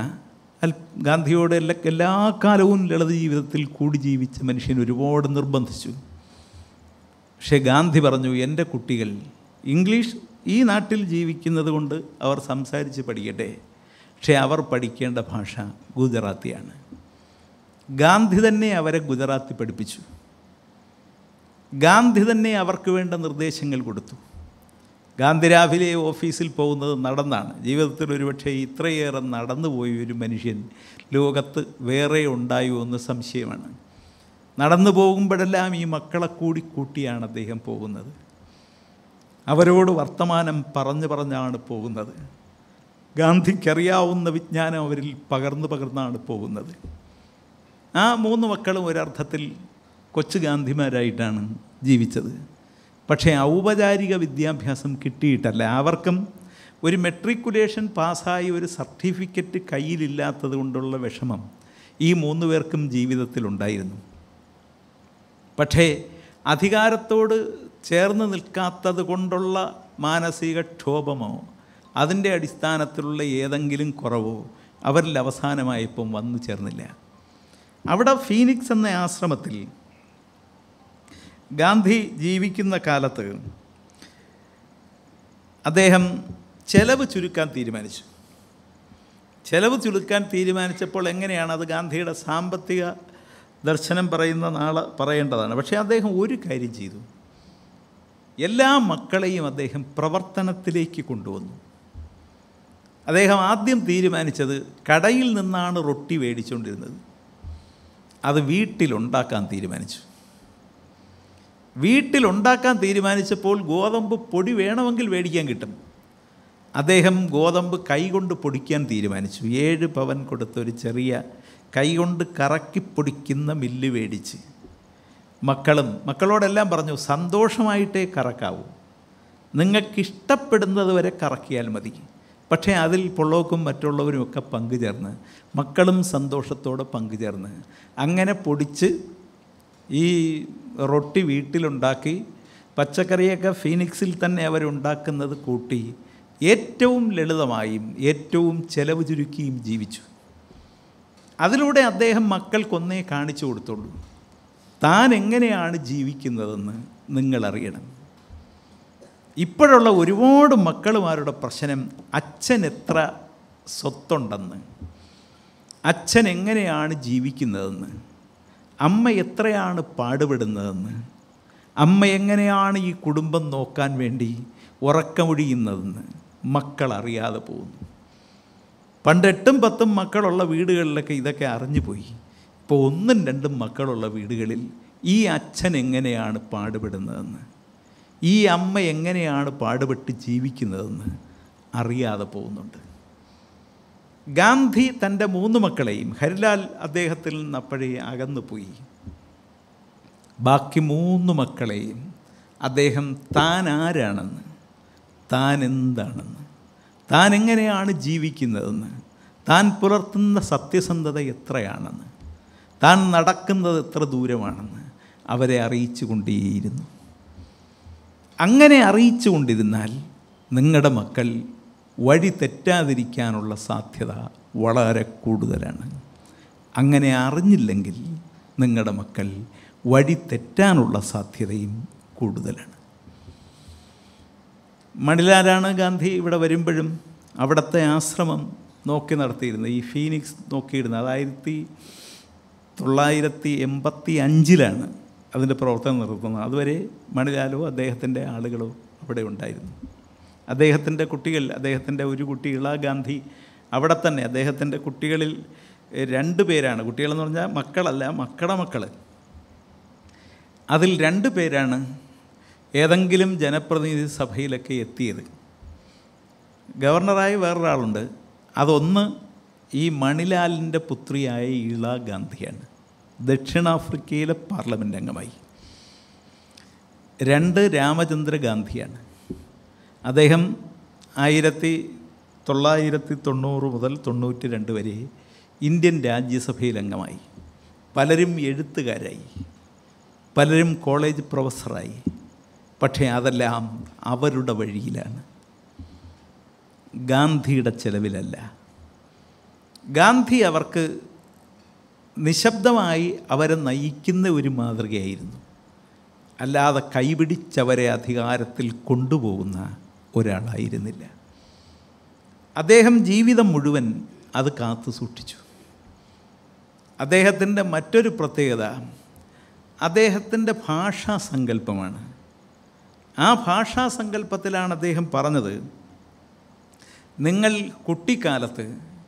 ഗാന്ധിയോട് എല്ലാ എല്ലാ കാലവും ലളിത ജീവിതത്തിൽ കൂടി ജീവിച്ച മനുഷ്യൻ ഒരുപാട് നിർബന്ധിച്ചു പക്ഷേ ഗാന്ധി പറഞ്ഞു എൻ്റെ കുട്ടികൾ ഇംഗ്ലീഷ് ഈ നാട്ടിൽ ജീവിക്കുന്നത് കൊണ്ട് അവർ സംസാരിച്ച് പഠിക്കട്ടെ പക്ഷേ അവർ പഠിക്കേണ്ട ഭാഷ ഗുജറാത്തിയാണ് ഗാന്ധി തന്നെ അവരെ ഗുജറാത്തി പഠിപ്പിച്ചു ഗാന്ധി തന്നെ അവർക്ക് വേണ്ട നിർദ്ദേശങ്ങൾ കൊടുത്തു ഗാന്ധി രാവിലെ ഓഫീസിൽ പോകുന്നത് നടന്നാണ് ജീവിതത്തിൽ ഒരുപക്ഷെ ഇത്രയേറെ നടന്നു പോയി ഒരു മനുഷ്യൻ ലോകത്ത് വേറെ ഉണ്ടായോ എന്ന് സംശയമാണ് നടന്നു പോകുമ്പോഴെല്ലാം ഈ മക്കളെ കൂടി കൂട്ടിയാണ് അദ്ദേഹം പോകുന്നത് അവരോട് വർത്തമാനം പറഞ്ഞു പറഞ്ഞാണ് പോകുന്നത് ഗാന്ധിക്കറിയാവുന്ന വിജ്ഞാനം അവരിൽ പകർന്നു പകർന്നാണ് പോകുന്നത് ആ മൂന്ന് മക്കളും ഒരർത്ഥത്തിൽ കൊച്ചു ഗാന്ധിമാരായിട്ടാണ് ജീവിച്ചത് പക്ഷേ ഔപചാരിക വിദ്യാഭ്യാസം കിട്ടിയിട്ടല്ല അവർക്കും ഒരു മെട്രിക്കുലേഷൻ പാസ്സായി ഒരു സർട്ടിഫിക്കറ്റ് കയ്യിലില്ലാത്തത് കൊണ്ടുള്ള വിഷമം ഈ മൂന്ന് പേർക്കും ജീവിതത്തിലുണ്ടായിരുന്നു പക്ഷേ അധികാരത്തോട് ചേർന്ന് നിൽക്കാത്തത് കൊണ്ടുള്ള മാനസിക ക്ഷോഭമോ അതിൻ്റെ അടിസ്ഥാനത്തിലുള്ള ഏതെങ്കിലും കുറവോ അവരിൽ അവസാനമായപ്പം വന്നു ചേർന്നില്ല അവിടെ ഫീനിക്സ് എന്ന ആശ്രമത്തിൽ ഗാന്ധി ജീവിക്കുന്ന കാലത്ത് അദ്ദേഹം ചെലവ് ചുരുക്കാൻ തീരുമാനിച്ചു ചെലവ് ചുരുക്കാൻ തീരുമാനിച്ചപ്പോൾ എങ്ങനെയാണ് അത് ഗാന്ധിയുടെ സാമ്പത്തിക ദർശനം പറയുന്ന നാളെ പറയേണ്ടതാണ് പക്ഷേ അദ്ദേഹം ഒരു കാര്യം ചെയ്തു എല്ലാ മക്കളെയും അദ്ദേഹം പ്രവർത്തനത്തിലേക്ക് കൊണ്ടുവന്നു അദ്ദേഹം ആദ്യം തീരുമാനിച്ചത് കടയിൽ നിന്നാണ് റൊട്ടി മേടിച്ചുകൊണ്ടിരുന്നത് അത് വീട്ടിലുണ്ടാക്കാൻ തീരുമാനിച്ചു വീട്ടിലുണ്ടാക്കാൻ തീരുമാനിച്ചപ്പോൾ ഗോതമ്പ് പൊടി വേണമെങ്കിൽ മേടിക്കാൻ കിട്ടും അദ്ദേഹം ഗോതമ്പ് കൈകൊണ്ട് പൊടിക്കാൻ തീരുമാനിച്ചു ഏഴ് പവൻ കൊടുത്തൊരു ചെറിയ കൈകൊണ്ട് കറക്കി പൊടിക്കുന്ന മില്ല് മേടിച്ച് മക്കളും മക്കളോടെല്ലാം പറഞ്ഞു സന്തോഷമായിട്ടേ കറക്കാവൂ നിങ്ങൾക്കിഷ്ടപ്പെടുന്നത് വരെ കറക്കിയാൽ മതി പക്ഷേ അതിൽ പൊള്ളോക്കും മറ്റുള്ളവരും ഒക്കെ പങ്കുചേർന്ന് മക്കളും സന്തോഷത്തോടെ പങ്കുചേർന്ന് അങ്ങനെ പൊടിച്ച് ഈ റൊട്ടി വീട്ടിലുണ്ടാക്കി പച്ചക്കറിയൊക്കെ ഫീനിക്സിൽ തന്നെ അവരുണ്ടാക്കുന്നത് കൂട്ടി ഏറ്റവും ലളിതമായും ഏറ്റവും ചെലവ് ചുരുക്കിയും ജീവിച്ചു അതിലൂടെ അദ്ദേഹം മക്കൾക്കൊന്നേ കാണിച്ചു കൊടുത്തുള്ളൂ താൻ എങ്ങനെയാണ് ജീവിക്കുന്നതെന്ന് നിങ്ങളറിയണം ഇപ്പോഴുള്ള ഒരുപാട് മക്കളുമാരുടെ പ്രശ്നം അച്ഛൻ എത്ര സ്വത്തുണ്ടെന്ന് അച്ഛൻ എങ്ങനെയാണ് ജീവിക്കുന്നതെന്ന് അമ്മ എത്രയാണ് പാടുപെടുന്നതെന്ന് അമ്മ എങ്ങനെയാണ് ഈ കുടുംബം നോക്കാൻ വേണ്ടി ഉറക്കമൊഴിയുന്നതെന്ന് മക്കൾ അറിയാതെ പോകുന്നു പണ്ട് എട്ടും പത്തും മക്കളുള്ള വീടുകളിലൊക്കെ ഇതൊക്കെ അറിഞ്ഞുപോയി ഇപ്പോൾ ഒന്നും രണ്ടും മക്കളുള്ള വീടുകളിൽ ഈ അച്ഛൻ എങ്ങനെയാണ് പാടുപെടുന്നതെന്ന് ഈ അമ്മ എങ്ങനെയാണ് പാടുപെട്ട് ജീവിക്കുന്നതെന്ന് അറിയാതെ പോകുന്നുണ്ട് ഗാന്ധി തൻ്റെ മൂന്ന് മക്കളെയും ഹരിലാൽ അദ്ദേഹത്തിൽ നിന്ന് അപ്പോഴേ അകന്നുപോയി ബാക്കി മൂന്ന് മക്കളെയും അദ്ദേഹം താൻ ആരാണെന്ന് താൻ എന്താണെന്ന് താൻ എങ്ങനെയാണ് ജീവിക്കുന്നതെന്ന് താൻ പുലർത്തുന്ന സത്യസന്ധത എത്രയാണെന്ന് താൻ നടക്കുന്നത് എത്ര ദൂരമാണെന്ന് അവരെ അറിയിച്ചു കൊണ്ടേയിരുന്നു അങ്ങനെ അറിയിച്ചു കൊണ്ടിരുന്നാൽ നിങ്ങളുടെ മക്കൾ വഴി തെറ്റാതിരിക്കാനുള്ള സാധ്യത വളരെ കൂടുതലാണ് അങ്ങനെ അറിഞ്ഞില്ലെങ്കിൽ നിങ്ങളുടെ മക്കൾ വഴി തെറ്റാനുള്ള സാധ്യതയും കൂടുതലാണ് മണിലാലാണ് ഗാന്ധി ഇവിടെ വരുമ്പോഴും അവിടുത്തെ ആശ്രമം നോക്കി നടത്തിയിരുന്നത് ഈ ഫീനിക്സ് നോക്കിയിരുന്നത് അതായിരത്തി തൊള്ളായിരത്തി എൺപത്തി അഞ്ചിലാണ് അതിൻ്റെ പ്രവർത്തനം നിർത്തുന്നു അതുവരെ മണിലാലോ അദ്ദേഹത്തിൻ്റെ ആളുകളോ അവിടെ ഉണ്ടായിരുന്നു അദ്ദേഹത്തിൻ്റെ കുട്ടികൾ അദ്ദേഹത്തിൻ്റെ ഒരു കുട്ടി ഇള ഗാന്ധി അവിടെ തന്നെ അദ്ദേഹത്തിൻ്റെ കുട്ടികളിൽ രണ്ട് പേരാണ് കുട്ടികളെന്ന് പറഞ്ഞാൽ മക്കളല്ല മക്കളുടെ മക്കൾ അതിൽ രണ്ട് പേരാണ് ഏതെങ്കിലും ജനപ്രതിനിധി സഭയിലൊക്കെ എത്തിയത് ഗവർണറായി വേറൊരാളുണ്ട് അതൊന്ന് ഈ മണിലാലിൻ്റെ പുത്രിയായ ഇള ഗാന്ധിയാണ് ദക്ഷിണാഫ്രിക്കയിലെ പാർലമെൻ്റ് അംഗമായി രണ്ട് രാമചന്ദ്ര ഗാന്ധിയാണ് അദ്ദേഹം ആയിരത്തി തൊള്ളായിരത്തി തൊണ്ണൂറ് മുതൽ തൊണ്ണൂറ്റി രണ്ട് വരെ ഇന്ത്യൻ രാജ്യസഭയിൽ അംഗമായി പലരും എഴുത്തുകാരായി പലരും കോളേജ് പ്രൊഫസറായി പക്ഷേ അതെല്ലാം അവരുടെ വഴിയിലാണ് ഗാന്ധിയുടെ ചെലവിലല്ല ഗാന്ധി അവർക്ക് നിശബ്ദമായി അവരെ നയിക്കുന്ന ഒരു മാതൃകയായിരുന്നു അല്ലാതെ കൈപിടിച്ചവരെ അധികാരത്തിൽ കൊണ്ടുപോകുന്ന ഒരാളായിരുന്നില്ല അദ്ദേഹം ജീവിതം മുഴുവൻ അത് കാത്തു സൂക്ഷിച്ചു അദ്ദേഹത്തിൻ്റെ മറ്റൊരു പ്രത്യേകത അദ്ദേഹത്തിൻ്റെ ഭാഷാ സങ്കല്പമാണ് ആ ഭാഷാ സങ്കല്പത്തിലാണ് അദ്ദേഹം പറഞ്ഞത് നിങ്ങൾ കുട്ടിക്കാലത്ത്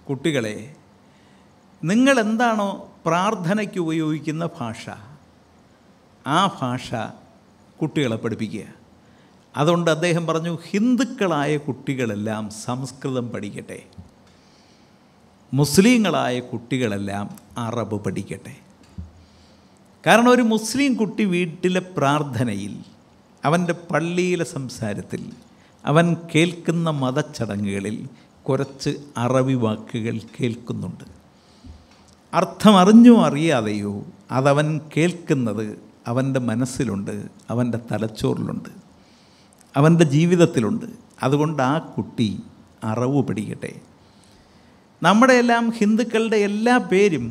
കുട്ടികളെ നിങ്ങൾ എന്താണോ പ്രാർത്ഥനയ്ക്ക് ഉപയോഗിക്കുന്ന ഭാഷ ആ ഭാഷ കുട്ടികളെ പഠിപ്പിക്കുക അതുകൊണ്ട് അദ്ദേഹം പറഞ്ഞു ഹിന്ദുക്കളായ കുട്ടികളെല്ലാം സംസ്കൃതം പഠിക്കട്ടെ മുസ്ലിങ്ങളായ കുട്ടികളെല്ലാം അറബ് പഠിക്കട്ടെ കാരണം ഒരു മുസ്ലിം കുട്ടി വീട്ടിലെ പ്രാർത്ഥനയിൽ അവൻ്റെ പള്ളിയിലെ സംസാരത്തിൽ അവൻ കേൾക്കുന്ന മതച്ചടങ്ങുകളിൽ കുറച്ച് അറബി വാക്കുകൾ കേൾക്കുന്നുണ്ട് അർത്ഥമറിഞ്ഞോ അറിയാതെയോ അതവൻ കേൾക്കുന്നത് അവൻ്റെ മനസ്സിലുണ്ട് അവൻ്റെ തലച്ചോറിലുണ്ട് അവൻ്റെ ജീവിതത്തിലുണ്ട് അതുകൊണ്ട് ആ കുട്ടി അറിവ് പിടിക്കട്ടെ നമ്മുടെ എല്ലാം ഹിന്ദുക്കളുടെ എല്ലാ പേരും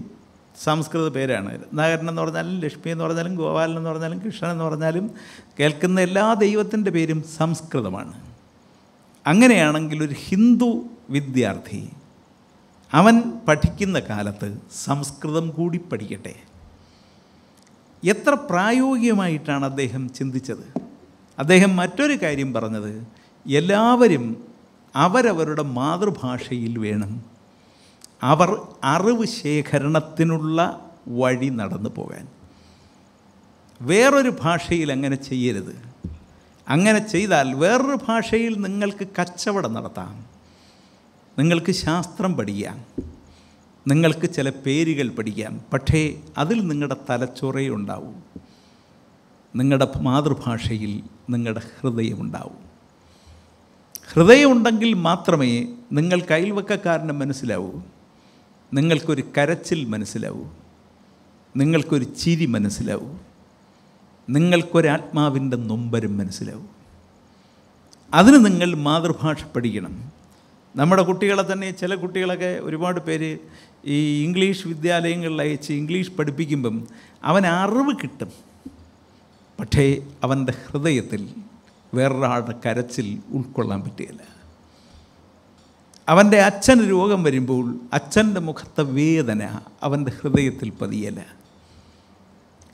സംസ്കൃത പേരാണ് നാഗരൻ എന്ന് പറഞ്ഞാലും ലക്ഷ്മി എന്ന് പറഞ്ഞാലും ഗോപാലൻ എന്ന് പറഞ്ഞാലും കൃഷ്ണൻ എന്ന് പറഞ്ഞാലും കേൾക്കുന്ന എല്ലാ ദൈവത്തിൻ്റെ പേരും സംസ്കൃതമാണ് അങ്ങനെയാണെങ്കിൽ ഒരു ഹിന്ദു വിദ്യാർത്ഥി അവൻ പഠിക്കുന്ന കാലത്ത് സംസ്കൃതം കൂടി പഠിക്കട്ടെ എത്ര പ്രായോഗികമായിട്ടാണ് അദ്ദേഹം ചിന്തിച്ചത് അദ്ദേഹം മറ്റൊരു കാര്യം പറഞ്ഞത് എല്ലാവരും അവരവരുടെ മാതൃഭാഷയിൽ വേണം അവർ അറിവ് ശേഖരണത്തിനുള്ള വഴി നടന്നു പോകാൻ വേറൊരു ഭാഷയിൽ അങ്ങനെ ചെയ്യരുത് അങ്ങനെ ചെയ്താൽ വേറൊരു ഭാഷയിൽ നിങ്ങൾക്ക് കച്ചവടം നടത്താം നിങ്ങൾക്ക് ശാസ്ത്രം പഠിക്കാം നിങ്ങൾക്ക് ചില പേരുകൾ പഠിക്കാം പക്ഷേ അതിൽ നിങ്ങളുടെ തലച്ചോറേ ഉണ്ടാവും നിങ്ങളുടെ മാതൃഭാഷയിൽ നിങ്ങളുടെ ഹൃദയമുണ്ടാവും ഹൃദയമുണ്ടെങ്കിൽ മാത്രമേ നിങ്ങൾക്ക് അയൽവക്കക്കാരനെ മനസ്സിലാവൂ നിങ്ങൾക്കൊരു കരച്ചിൽ മനസ്സിലാവൂ നിങ്ങൾക്കൊരു ചിരി മനസ്സിലാവൂ നിങ്ങൾക്കൊരാത്മാവിൻ്റെ നൊമ്പരം മനസ്സിലാവും അതിന് നിങ്ങൾ മാതൃഭാഷ പഠിക്കണം നമ്മുടെ കുട്ടികളെ തന്നെ ചില കുട്ടികളൊക്കെ ഒരുപാട് പേര് ഈ ഇംഗ്ലീഷ് വിദ്യാലയങ്ങളിൽ അയച്ച് ഇംഗ്ലീഷ് പഠിപ്പിക്കുമ്പം അവൻ അറിവ് കിട്ടും പക്ഷേ അവൻ്റെ ഹൃദയത്തിൽ വേറൊരാളുടെ കരച്ചിൽ ഉൾക്കൊള്ളാൻ പറ്റുകയില്ല അവൻ്റെ അച്ഛന് രോഗം വരുമ്പോൾ അച്ഛൻ്റെ മുഖത്തെ വേദന അവൻ്റെ ഹൃദയത്തിൽ പതിയല്ല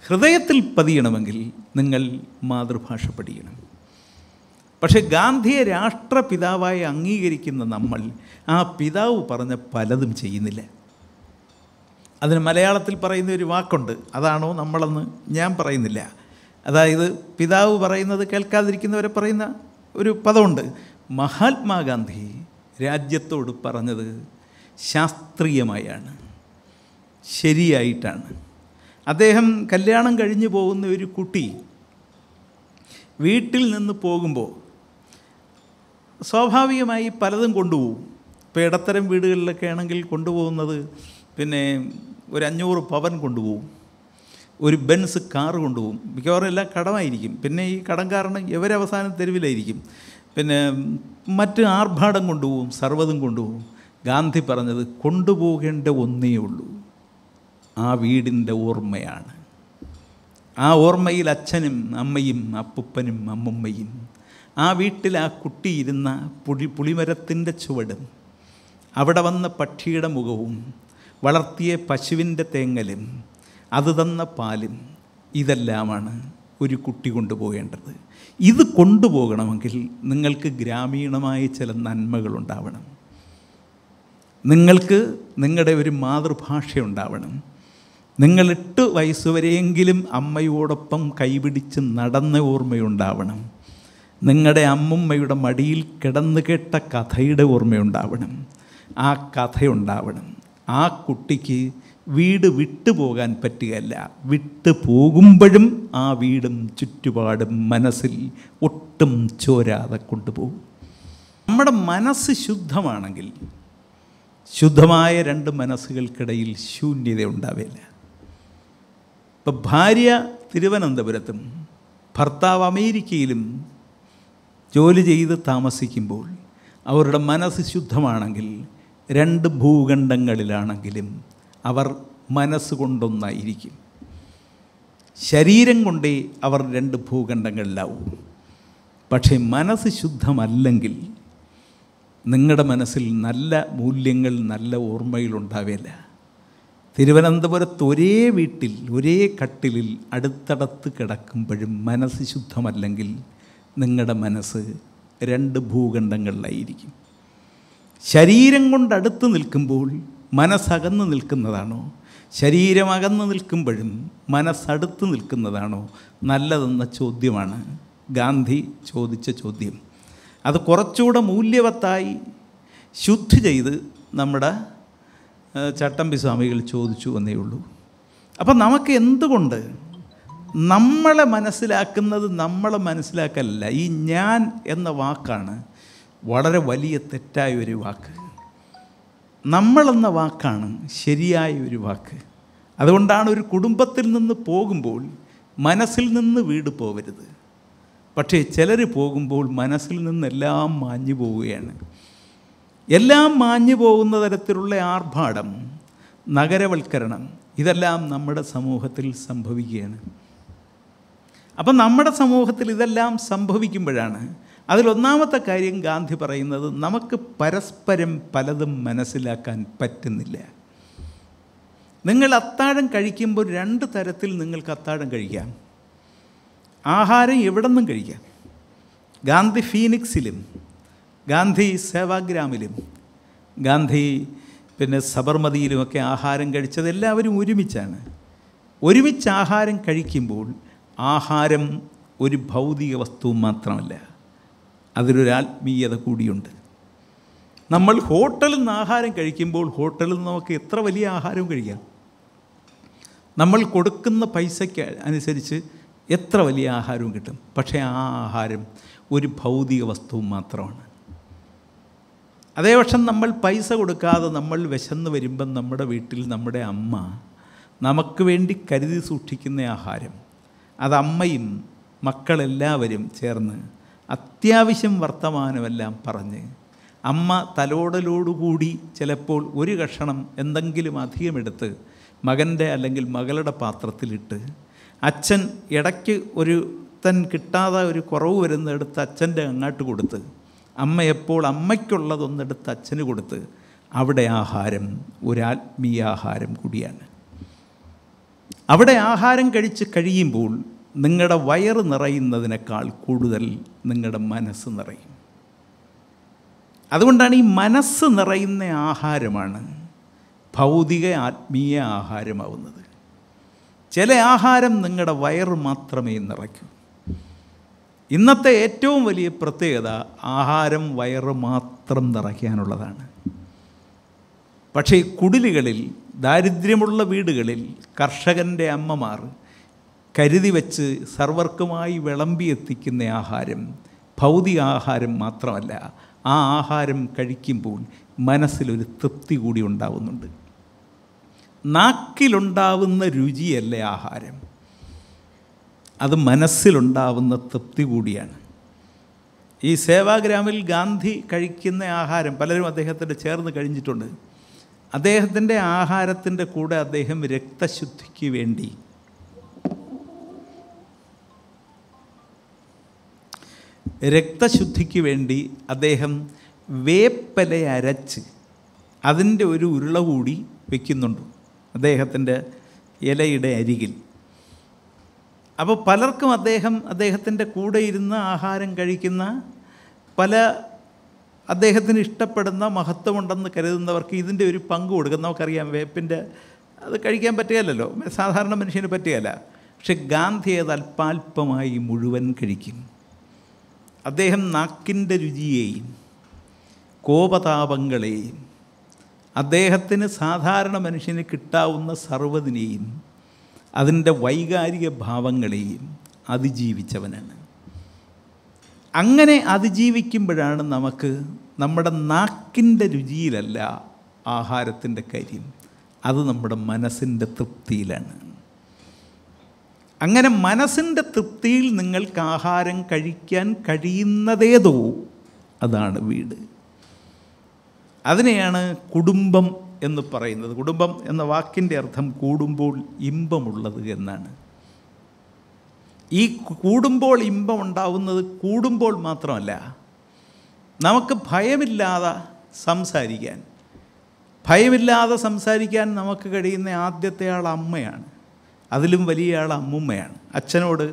ഹൃദയത്തിൽ പതിയണമെങ്കിൽ നിങ്ങൾ മാതൃഭാഷ പഠിക്കണം പക്ഷേ ഗാന്ധിയെ രാഷ്ട്രപിതാവായി അംഗീകരിക്കുന്ന നമ്മൾ ആ പിതാവ് പറഞ്ഞ പലതും ചെയ്യുന്നില്ല അതിന് മലയാളത്തിൽ പറയുന്ന ഒരു വാക്കുണ്ട് അതാണോ നമ്മളെന്ന് ഞാൻ പറയുന്നില്ല അതായത് പിതാവ് പറയുന്നത് കേൾക്കാതിരിക്കുന്നവരെ പറയുന്ന ഒരു പദമുണ്ട് മഹാത്മാഗാന്ധി രാജ്യത്തോട് പറഞ്ഞത് ശാസ്ത്രീയമായാണ് ശരിയായിട്ടാണ് അദ്ദേഹം കല്യാണം കഴിഞ്ഞു പോകുന്ന ഒരു കുട്ടി വീട്ടിൽ നിന്ന് പോകുമ്പോൾ സ്വാഭാവികമായി പലതും കൊണ്ടുപോകും ഇപ്പോൾ ഇടത്തരം വീടുകളിലൊക്കെ ആണെങ്കിൽ കൊണ്ടുപോകുന്നത് പിന്നെ ഒരു അഞ്ഞൂറ് പവൻ കൊണ്ടുപോകും ഒരു ബെൻസ് കാർ കൊണ്ടുപോകും മിക്കവാറും എല്ലാം കടമായിരിക്കും പിന്നെ ഈ കടം കാരണം ഇവരവസാനം തെരുവിലായിരിക്കും പിന്നെ മറ്റ് ആർഭാടം കൊണ്ടുപോകും സർവ്വതും കൊണ്ടുപോകും ഗാന്ധി പറഞ്ഞത് കൊണ്ടുപോകേണ്ട ഒന്നേ ഉള്ളൂ ആ വീടിൻ്റെ ഓർമ്മയാണ് ആ ഓർമ്മയിൽ അച്ഛനും അമ്മയും അപ്പുപ്പനും അമ്മുമ്മയും ആ വീട്ടിൽ ആ കുട്ടി ഇരുന്ന പുളി പുളിമരത്തിൻ്റെ ചുവടും അവിടെ വന്ന പക്ഷിയുടെ മുഖവും വളർത്തിയ പശുവിൻ്റെ തേങ്ങലും അത് തന്ന പാലും ഇതെല്ലാമാണ് ഒരു കുട്ടി കൊണ്ടുപോകേണ്ടത് ഇത് കൊണ്ടുപോകണമെങ്കിൽ നിങ്ങൾക്ക് ഗ്രാമീണമായ ചില നന്മകളുണ്ടാവണം നിങ്ങൾക്ക് നിങ്ങളുടെ ഒരു മാതൃഭാഷ ഉണ്ടാവണം നിങ്ങൾ എട്ട് വയസ്സുവരെയെങ്കിലും അമ്മയോടൊപ്പം കൈപിടിച്ച് നടന്ന ഓർമ്മയുണ്ടാവണം നിങ്ങളുടെ അമ്മുമ്മയുടെ മടിയിൽ കിടന്നു കേട്ട കഥയുടെ ഓർമ്മയുണ്ടാവണം ആ കഥയുണ്ടാവണം ആ കുട്ടിക്ക് വീട് വിട്ടുപോകാൻ പറ്റുകയല്ല വിട്ടു പോകുമ്പോഴും ആ വീടും ചുറ്റുപാടും മനസ്സിൽ ഒട്ടും ചോരാതെ കൊണ്ടുപോകും നമ്മുടെ മനസ്സ് ശുദ്ധമാണെങ്കിൽ ശുദ്ധമായ രണ്ട് മനസ്സുകൾക്കിടയിൽ ശൂന്യത ഉണ്ടാവില്ല ഇപ്പം ഭാര്യ തിരുവനന്തപുരത്തും ഭർത്താവ് അമേരിക്കയിലും ജോലി ചെയ്ത് താമസിക്കുമ്പോൾ അവരുടെ മനസ്സ് ശുദ്ധമാണെങ്കിൽ രണ്ട് ഭൂഖണ്ഡങ്ങളിലാണെങ്കിലും അവർ മനസ്സുകൊണ്ടൊന്നായിരിക്കും ശരീരം കൊണ്ടേ അവർ രണ്ട് ഭൂഖണ്ഡങ്ങളിലാവും പക്ഷേ മനസ്സ് ശുദ്ധമല്ലെങ്കിൽ നിങ്ങളുടെ മനസ്സിൽ നല്ല മൂല്യങ്ങൾ നല്ല ഓർമ്മയിലുണ്ടാവില്ല തിരുവനന്തപുരത്ത് ഒരേ വീട്ടിൽ ഒരേ കട്ടിലിൽ അടുത്തടത്ത് കിടക്കുമ്പോഴും മനസ്സ് ശുദ്ധമല്ലെങ്കിൽ നിങ്ങളുടെ മനസ്സ് രണ്ട് ഭൂഖണ്ഡങ്ങളിലായിരിക്കും ശരീരം കൊണ്ട് അടുത്ത് നിൽക്കുമ്പോൾ മനസ്സകന്ന് നിൽക്കുന്നതാണോ ശരീരം അകന്ന് നിൽക്കുമ്പോഴും മനസ്സടുത്ത് നിൽക്കുന്നതാണോ നല്ലതെന്ന ചോദ്യമാണ് ഗാന്ധി ചോദിച്ച ചോദ്യം അത് കുറച്ചുകൂടെ മൂല്യവത്തായി ശുദ്ധി ചെയ്ത് നമ്മുടെ ചട്ടമ്പി സ്വാമികൾ ചോദിച്ചു എന്നേ ഉള്ളൂ അപ്പം നമുക്ക് എന്തുകൊണ്ട് നമ്മളെ മനസ്സിലാക്കുന്നത് നമ്മളെ മനസ്സിലാക്കലല്ല ഈ ഞാൻ എന്ന വാക്കാണ് വളരെ വലിയ തെറ്റായ ഒരു വാക്ക് നമ്മളെന്ന വാക്കാണ് ശരിയായ ഒരു വാക്ക് അതുകൊണ്ടാണ് ഒരു കുടുംബത്തിൽ നിന്ന് പോകുമ്പോൾ മനസ്സിൽ നിന്ന് വീട് പോകരുത് പക്ഷേ ചിലർ പോകുമ്പോൾ മനസ്സിൽ നിന്നെല്ലാം മാഞ്ഞു പോവുകയാണ് എല്ലാം മാഞ്ഞു പോകുന്ന തരത്തിലുള്ള ആർഭാടം നഗരവൽക്കരണം ഇതെല്ലാം നമ്മുടെ സമൂഹത്തിൽ സംഭവിക്കുകയാണ് അപ്പം നമ്മുടെ സമൂഹത്തിൽ ഇതെല്ലാം സംഭവിക്കുമ്പോഴാണ് അതിലൊന്നാമത്തെ കാര്യം ഗാന്ധി പറയുന്നത് നമുക്ക് പരസ്പരം പലതും മനസ്സിലാക്കാൻ പറ്റുന്നില്ല നിങ്ങൾ അത്താഴം കഴിക്കുമ്പോൾ രണ്ട് തരത്തിൽ നിങ്ങൾക്ക് അത്താഴം കഴിക്കാം ആഹാരം എവിടെ നിന്നും കഴിക്കാം ഗാന്ധി ഫീനിക്സിലും ഗാന്ധി സേവാഗ്രാമിലും ഗാന്ധി പിന്നെ സബർമതിയിലുമൊക്കെ ആഹാരം കഴിച്ചത് എല്ലാവരും ഒരുമിച്ചാണ് ഒരുമിച്ച് ആഹാരം കഴിക്കുമ്പോൾ ആഹാരം ഒരു ഭൗതിക വസ്തു മാത്രമല്ല അതിലൊരു ആത്മീയത കൂടിയുണ്ട് നമ്മൾ ഹോട്ടലിൽ നിന്ന് ആഹാരം കഴിക്കുമ്പോൾ ഹോട്ടലിൽ നിന്ന് നമുക്ക് എത്ര വലിയ ആഹാരവും കഴിക്കാം നമ്മൾ കൊടുക്കുന്ന പൈസയ്ക്ക് അനുസരിച്ച് എത്ര വലിയ ആഹാരവും കിട്ടും പക്ഷേ ആ ആഹാരം ഒരു ഭൗതിക വസ്തു മാത്രമാണ് അതേപക്ഷം നമ്മൾ പൈസ കൊടുക്കാതെ നമ്മൾ വിശന്ന് വരുമ്പം നമ്മുടെ വീട്ടിൽ നമ്മുടെ അമ്മ നമുക്ക് വേണ്ടി കരുതി സൂക്ഷിക്കുന്ന ആഹാരം അത് അമ്മയും മക്കളെല്ലാവരും ചേർന്ന് അത്യാവശ്യം വർത്തമാനമെല്ലാം പറഞ്ഞ് അമ്മ തലോടലോടുകൂടി ചിലപ്പോൾ ഒരു കഷണം എന്തെങ്കിലും അധികമെടുത്ത് മകൻ്റെ അല്ലെങ്കിൽ മകളുടെ പാത്രത്തിലിട്ട് അച്ഛൻ ഇടയ്ക്ക് ഒരു തൻ കിട്ടാതെ ഒരു കുറവ് വരുന്നെടുത്ത് അച്ഛൻ്റെ അങ്ങാട്ട് കൊടുത്ത് അമ്മ എപ്പോൾ അമ്മയ്ക്കുള്ളതൊന്നെടുത്ത് അച്ഛന് കൊടുത്ത് അവിടെ ആഹാരം ഒരാത്മീയാഹാരം കൂടിയാണ് അവിടെ ആഹാരം കഴിച്ച് കഴിയുമ്പോൾ നിങ്ങളുടെ വയറ് നിറയുന്നതിനേക്കാൾ കൂടുതൽ നിങ്ങളുടെ മനസ്സ് നിറയും അതുകൊണ്ടാണ് ഈ മനസ്സ് നിറയുന്ന ആഹാരമാണ് ഭൗതിക ആത്മീയ ആഹാരമാവുന്നത് ചില ആഹാരം നിങ്ങളുടെ വയറ് മാത്രമേ നിറയ്ക്കൂ ഇന്നത്തെ ഏറ്റവും വലിയ പ്രത്യേകത ആഹാരം വയറ് മാത്രം നിറയ്ക്കാനുള്ളതാണ് പക്ഷേ കുടിലുകളിൽ ദാരിദ്ര്യമുള്ള വീടുകളിൽ കർഷകൻ്റെ അമ്മമാർ കരുതി വച്ച് സർവർക്കുമായി എത്തിക്കുന്ന ആഹാരം ഭൗതിക ആഹാരം മാത്രമല്ല ആ ആഹാരം കഴിക്കുമ്പോൾ മനസ്സിലൊരു തൃപ്തി കൂടി ഉണ്ടാവുന്നുണ്ട് നാക്കിലുണ്ടാവുന്ന രുചിയല്ല ആഹാരം അത് മനസ്സിലുണ്ടാവുന്ന തൃപ്തി കൂടിയാണ് ഈ സേവാഗ്രാമിൽ ഗാന്ധി കഴിക്കുന്ന ആഹാരം പലരും അദ്ദേഹത്തിൻ്റെ ചേർന്ന് കഴിഞ്ഞിട്ടുണ്ട് അദ്ദേഹത്തിൻ്റെ ആഹാരത്തിൻ്റെ കൂടെ അദ്ദേഹം രക്തശുദ്ധിക്ക് വേണ്ടി രക്തശുദ്ധിക്ക് വേണ്ടി അദ്ദേഹം വേപ്പല അരച്ച് അതിൻ്റെ ഒരു ഉരുള കൂടി വയ്ക്കുന്നുണ്ട് അദ്ദേഹത്തിൻ്റെ ഇലയുടെ അരികിൽ അപ്പോൾ പലർക്കും അദ്ദേഹം അദ്ദേഹത്തിൻ്റെ കൂടെ ഇരുന്ന് ആഹാരം കഴിക്കുന്ന പല അദ്ദേഹത്തിന് ഇഷ്ടപ്പെടുന്ന മഹത്വമുണ്ടെന്ന് കരുതുന്നവർക്ക് ഇതിൻ്റെ ഒരു പങ്ക് കൊടുക്കും നമുക്കറിയാം വേപ്പിൻ്റെ അത് കഴിക്കാൻ പറ്റുകയല്ലോ സാധാരണ മനുഷ്യന് പറ്റുകയല്ല പക്ഷെ ഗാന്ധി അത് അല്പാൽപമായി മുഴുവൻ കഴിക്കും അദ്ദേഹം നാക്കിൻ്റെ രുചിയെയും കോപതാപങ്ങളെയും അദ്ദേഹത്തിന് സാധാരണ മനുഷ്യന് കിട്ടാവുന്ന സർവ്വതിനെയും അതിൻ്റെ വൈകാരിക ഭാവങ്ങളെയും അതിജീവിച്ചവനാണ് അങ്ങനെ അതിജീവിക്കുമ്പോഴാണ് നമുക്ക് നമ്മുടെ നാക്കിൻ്റെ രുചിയിലല്ല ആഹാരത്തിൻ്റെ കാര്യം അത് നമ്മുടെ മനസ്സിൻ്റെ തൃപ്തിയിലാണ് അങ്ങനെ മനസ്സിൻ്റെ തൃപ്തിയിൽ നിങ്ങൾക്ക് ആഹാരം കഴിക്കാൻ കഴിയുന്നതേതോ അതാണ് വീട് അതിനെയാണ് കുടുംബം എന്ന് പറയുന്നത് കുടുംബം എന്ന വാക്കിൻ്റെ അർത്ഥം കൂടുമ്പോൾ ഇമ്പമുള്ളത് എന്നാണ് ഈ കൂടുമ്പോൾ ഇമ്പം ഉണ്ടാവുന്നത് കൂടുമ്പോൾ മാത്രമല്ല നമുക്ക് ഭയമില്ലാതെ സംസാരിക്കാൻ ഭയമില്ലാതെ സംസാരിക്കാൻ നമുക്ക് കഴിയുന്ന ആദ്യത്തെ ആൾ അമ്മയാണ് അതിലും വലിയ ആൾ അമ്മുമ്മയാണ് അച്ഛനോട്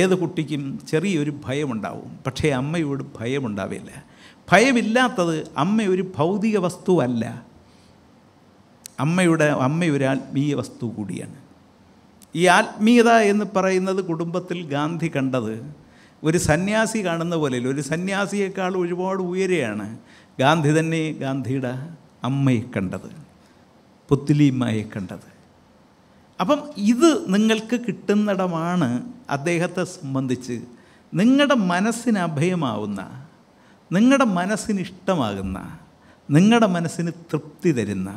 ഏത് കുട്ടിക്കും ചെറിയൊരു ഭയമുണ്ടാവും പക്ഷേ അമ്മയോട് ഭയമുണ്ടാവില്ല ഭയമില്ലാത്തത് അമ്മ ഒരു ഭൗതിക വസ്തുവല്ല അമ്മയുടെ അമ്മയൊരു ആത്മീയ വസ്തു കൂടിയാണ് ഈ ആത്മീയത എന്ന് പറയുന്നത് കുടുംബത്തിൽ ഗാന്ധി കണ്ടത് ഒരു സന്യാസി കാണുന്ന പോലെ ഒരു സന്യാസിയേക്കാൾ ഒരുപാട് ഉയരെയാണ് ഗാന്ധി തന്നെ ഗാന്ധിയുടെ അമ്മയെ കണ്ടത് പുത്തിലിയമ്മയെ കണ്ടത് അപ്പം ഇത് നിങ്ങൾക്ക് കിട്ടുന്നിടമാണ് അദ്ദേഹത്തെ സംബന്ധിച്ച് നിങ്ങളുടെ മനസ്സിന് അഭയമാവുന്ന നിങ്ങളുടെ മനസ്സിന് ഇഷ്ടമാകുന്ന നിങ്ങളുടെ മനസ്സിന് തൃപ്തി തരുന്ന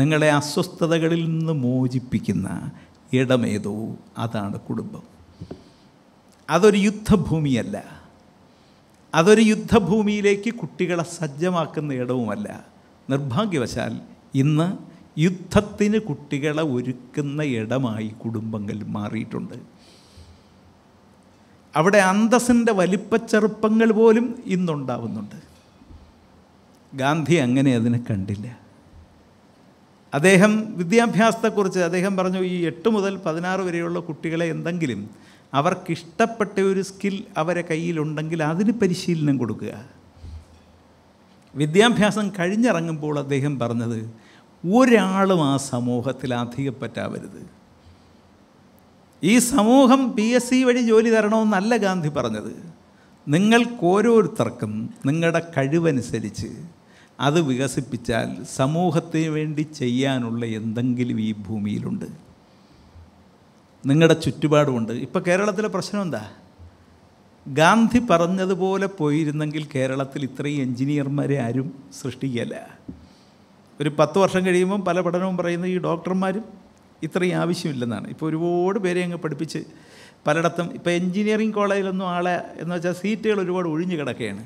നിങ്ങളെ അസ്വസ്ഥതകളിൽ നിന്ന് മോചിപ്പിക്കുന്ന ഇടമേതോ അതാണ് കുടുംബം അതൊരു യുദ്ധഭൂമിയല്ല അതൊരു യുദ്ധഭൂമിയിലേക്ക് കുട്ടികളെ സജ്ജമാക്കുന്ന ഇടവുമല്ല നിർഭാഗ്യവശാൽ ഇന്ന് യുദ്ധത്തിന് കുട്ടികളെ ഒരുക്കുന്ന ഇടമായി കുടുംബങ്ങൾ മാറിയിട്ടുണ്ട് അവിടെ അന്തസ്സിൻ്റെ വലിപ്പച്ചെറുപ്പങ്ങൾ പോലും ഇന്നുണ്ടാവുന്നുണ്ട് ഗാന്ധി അങ്ങനെ അതിനെ കണ്ടില്ല അദ്ദേഹം വിദ്യാഭ്യാസത്തെക്കുറിച്ച് അദ്ദേഹം പറഞ്ഞു ഈ എട്ട് മുതൽ പതിനാറ് വരെയുള്ള കുട്ടികളെ എന്തെങ്കിലും അവർക്കിഷ്ടപ്പെട്ട ഒരു സ്കിൽ അവരെ കയ്യിലുണ്ടെങ്കിൽ അതിന് പരിശീലനം കൊടുക്കുക വിദ്യാഭ്യാസം കഴിഞ്ഞിറങ്ങുമ്പോൾ അദ്ദേഹം പറഞ്ഞത് ഒരാളും ആ സമൂഹത്തിൽ അധികം പറ്റാവരുത് ഈ സമൂഹം പി എസ് സി വഴി ജോലി തരണമെന്നല്ല ഗാന്ധി പറഞ്ഞത് നിങ്ങൾക്കോരോരുത്തർക്കും നിങ്ങളുടെ കഴിവനുസരിച്ച് അത് വികസിപ്പിച്ചാൽ സമൂഹത്തിന് വേണ്ടി ചെയ്യാനുള്ള എന്തെങ്കിലും ഈ ഭൂമിയിലുണ്ട് നിങ്ങളുടെ ചുറ്റുപാടുമുണ്ട് ഇപ്പോൾ കേരളത്തിലെ പ്രശ്നം എന്താ ഗാന്ധി പറഞ്ഞതുപോലെ പോയിരുന്നെങ്കിൽ കേരളത്തിൽ ഇത്രയും എഞ്ചിനീയർമാരെ ആരും സൃഷ്ടിക്കുകയല്ല ഒരു പത്ത് വർഷം കഴിയുമ്പം പല പഠനവും പറയുന്ന ഈ ഡോക്ടർമാരും ഇത്രയും ആവശ്യമില്ലെന്നാണ് ഇപ്പോൾ ഒരുപാട് പേരെ അങ്ങ് പഠിപ്പിച്ച് പലയിടത്തും ഇപ്പോൾ എഞ്ചിനീയറിംഗ് കോളേജിലൊന്നും ആളെ എന്ന് വെച്ചാൽ സീറ്റുകൾ ഒരുപാട് ഒഴിഞ്ഞു കിടക്കുകയാണ്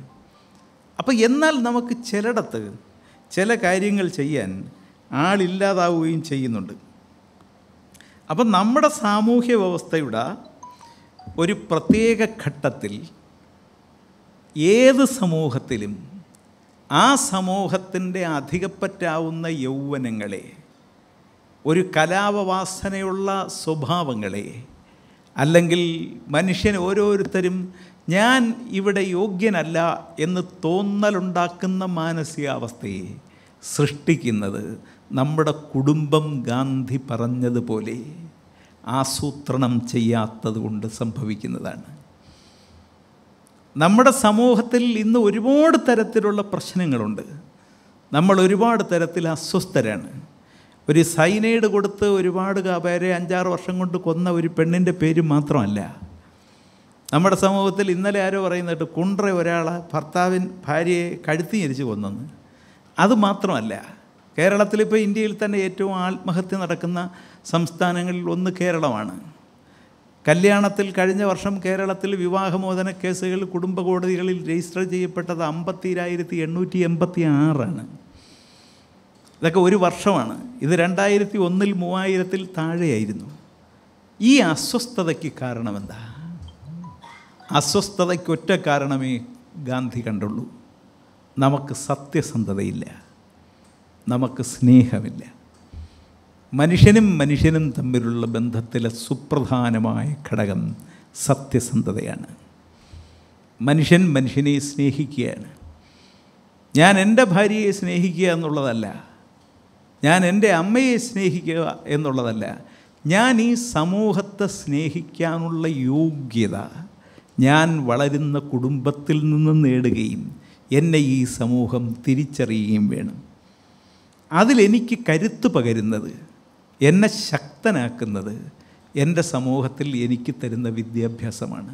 അപ്പോൾ എന്നാൽ നമുക്ക് ചിലയിടത്ത് ചില കാര്യങ്ങൾ ചെയ്യാൻ ആളില്ലാതാവുകയും ചെയ്യുന്നുണ്ട് അപ്പം നമ്മുടെ സാമൂഹ്യ വ്യവസ്ഥയുടെ ഒരു പ്രത്യേക ഘട്ടത്തിൽ ഏത് സമൂഹത്തിലും ആ സമൂഹത്തിൻ്റെ അധികപ്പറ്റാവുന്ന യൗവനങ്ങളെ ഒരു കലാപവാസനയുള്ള സ്വഭാവങ്ങളെ അല്ലെങ്കിൽ മനുഷ്യൻ ഓരോരുത്തരും ഞാൻ ഇവിടെ യോഗ്യനല്ല എന്ന് തോന്നലുണ്ടാക്കുന്ന മാനസികാവസ്ഥയെ സൃഷ്ടിക്കുന്നത് നമ്മുടെ കുടുംബം ഗാന്ധി പറഞ്ഞതുപോലെ ആസൂത്രണം ചെയ്യാത്തത് കൊണ്ട് സംഭവിക്കുന്നതാണ് നമ്മുടെ സമൂഹത്തിൽ ഇന്ന് ഒരുപാട് തരത്തിലുള്ള പ്രശ്നങ്ങളുണ്ട് നമ്മൾ ഒരുപാട് തരത്തിൽ അസ്വസ്ഥരാണ് ഒരു സൈനൈഡ് കൊടുത്ത് ഒരുപാട് പേരെ അഞ്ചാറ് വർഷം കൊണ്ട് കൊന്ന ഒരു പെണ്ണിൻ്റെ പേര് മാത്രമല്ല നമ്മുടെ സമൂഹത്തിൽ ഇന്നലെ ആരോ പറയുന്നിട്ട് കുണ്ട്ര ഒരാളെ ഭർത്താവിൻ ഭാര്യയെ കഴുത്തി ഞരിച്ച് കൊന്നെന്ന് അത് മാത്രമല്ല കേരളത്തിൽ ഇപ്പോൾ ഇന്ത്യയിൽ തന്നെ ഏറ്റവും ആത്മഹത്യ നടക്കുന്ന സംസ്ഥാനങ്ങളിൽ ഒന്ന് കേരളമാണ് കല്യാണത്തിൽ കഴിഞ്ഞ വർഷം കേരളത്തിൽ വിവാഹമോചന കേസുകൾ കുടുംബ കോടതികളിൽ രജിസ്റ്റർ ചെയ്യപ്പെട്ടത് അമ്പത്തിരായിരത്തി എണ്ണൂറ്റി എൺപത്തി ആറാണ് ഇതൊക്കെ ഒരു വർഷമാണ് ഇത് രണ്ടായിരത്തി ഒന്നിൽ മൂവായിരത്തിൽ താഴെയായിരുന്നു ഈ അസ്വസ്ഥതയ്ക്ക് കാരണമെന്താ അസ്വസ്ഥതയ്ക്കൊറ്റ കാരണമേ ഗാന്ധി കണ്ടുള്ളൂ നമുക്ക് സത്യസന്ധതയില്ല നമുക്ക് സ്നേഹമില്ല മനുഷ്യനും മനുഷ്യനും തമ്മിലുള്ള ബന്ധത്തിലെ സുപ്രധാനമായ ഘടകം സത്യസന്ധതയാണ് മനുഷ്യൻ മനുഷ്യനെ സ്നേഹിക്കുകയാണ് ഞാൻ എൻ്റെ ഭാര്യയെ സ്നേഹിക്കുക എന്നുള്ളതല്ല ഞാൻ എൻ്റെ അമ്മയെ സ്നേഹിക്കുക എന്നുള്ളതല്ല ഞാൻ ഈ സമൂഹത്തെ സ്നേഹിക്കാനുള്ള യോഗ്യത ഞാൻ വളരുന്ന കുടുംബത്തിൽ നിന്ന് നേടുകയും എന്നെ ഈ സമൂഹം തിരിച്ചറിയുകയും വേണം അതിലെനിക്ക് കരുത്ത് പകരുന്നത് എന്നെ ശക്തനാക്കുന്നത് എൻ്റെ സമൂഹത്തിൽ എനിക്ക് തരുന്ന വിദ്യാഭ്യാസമാണ്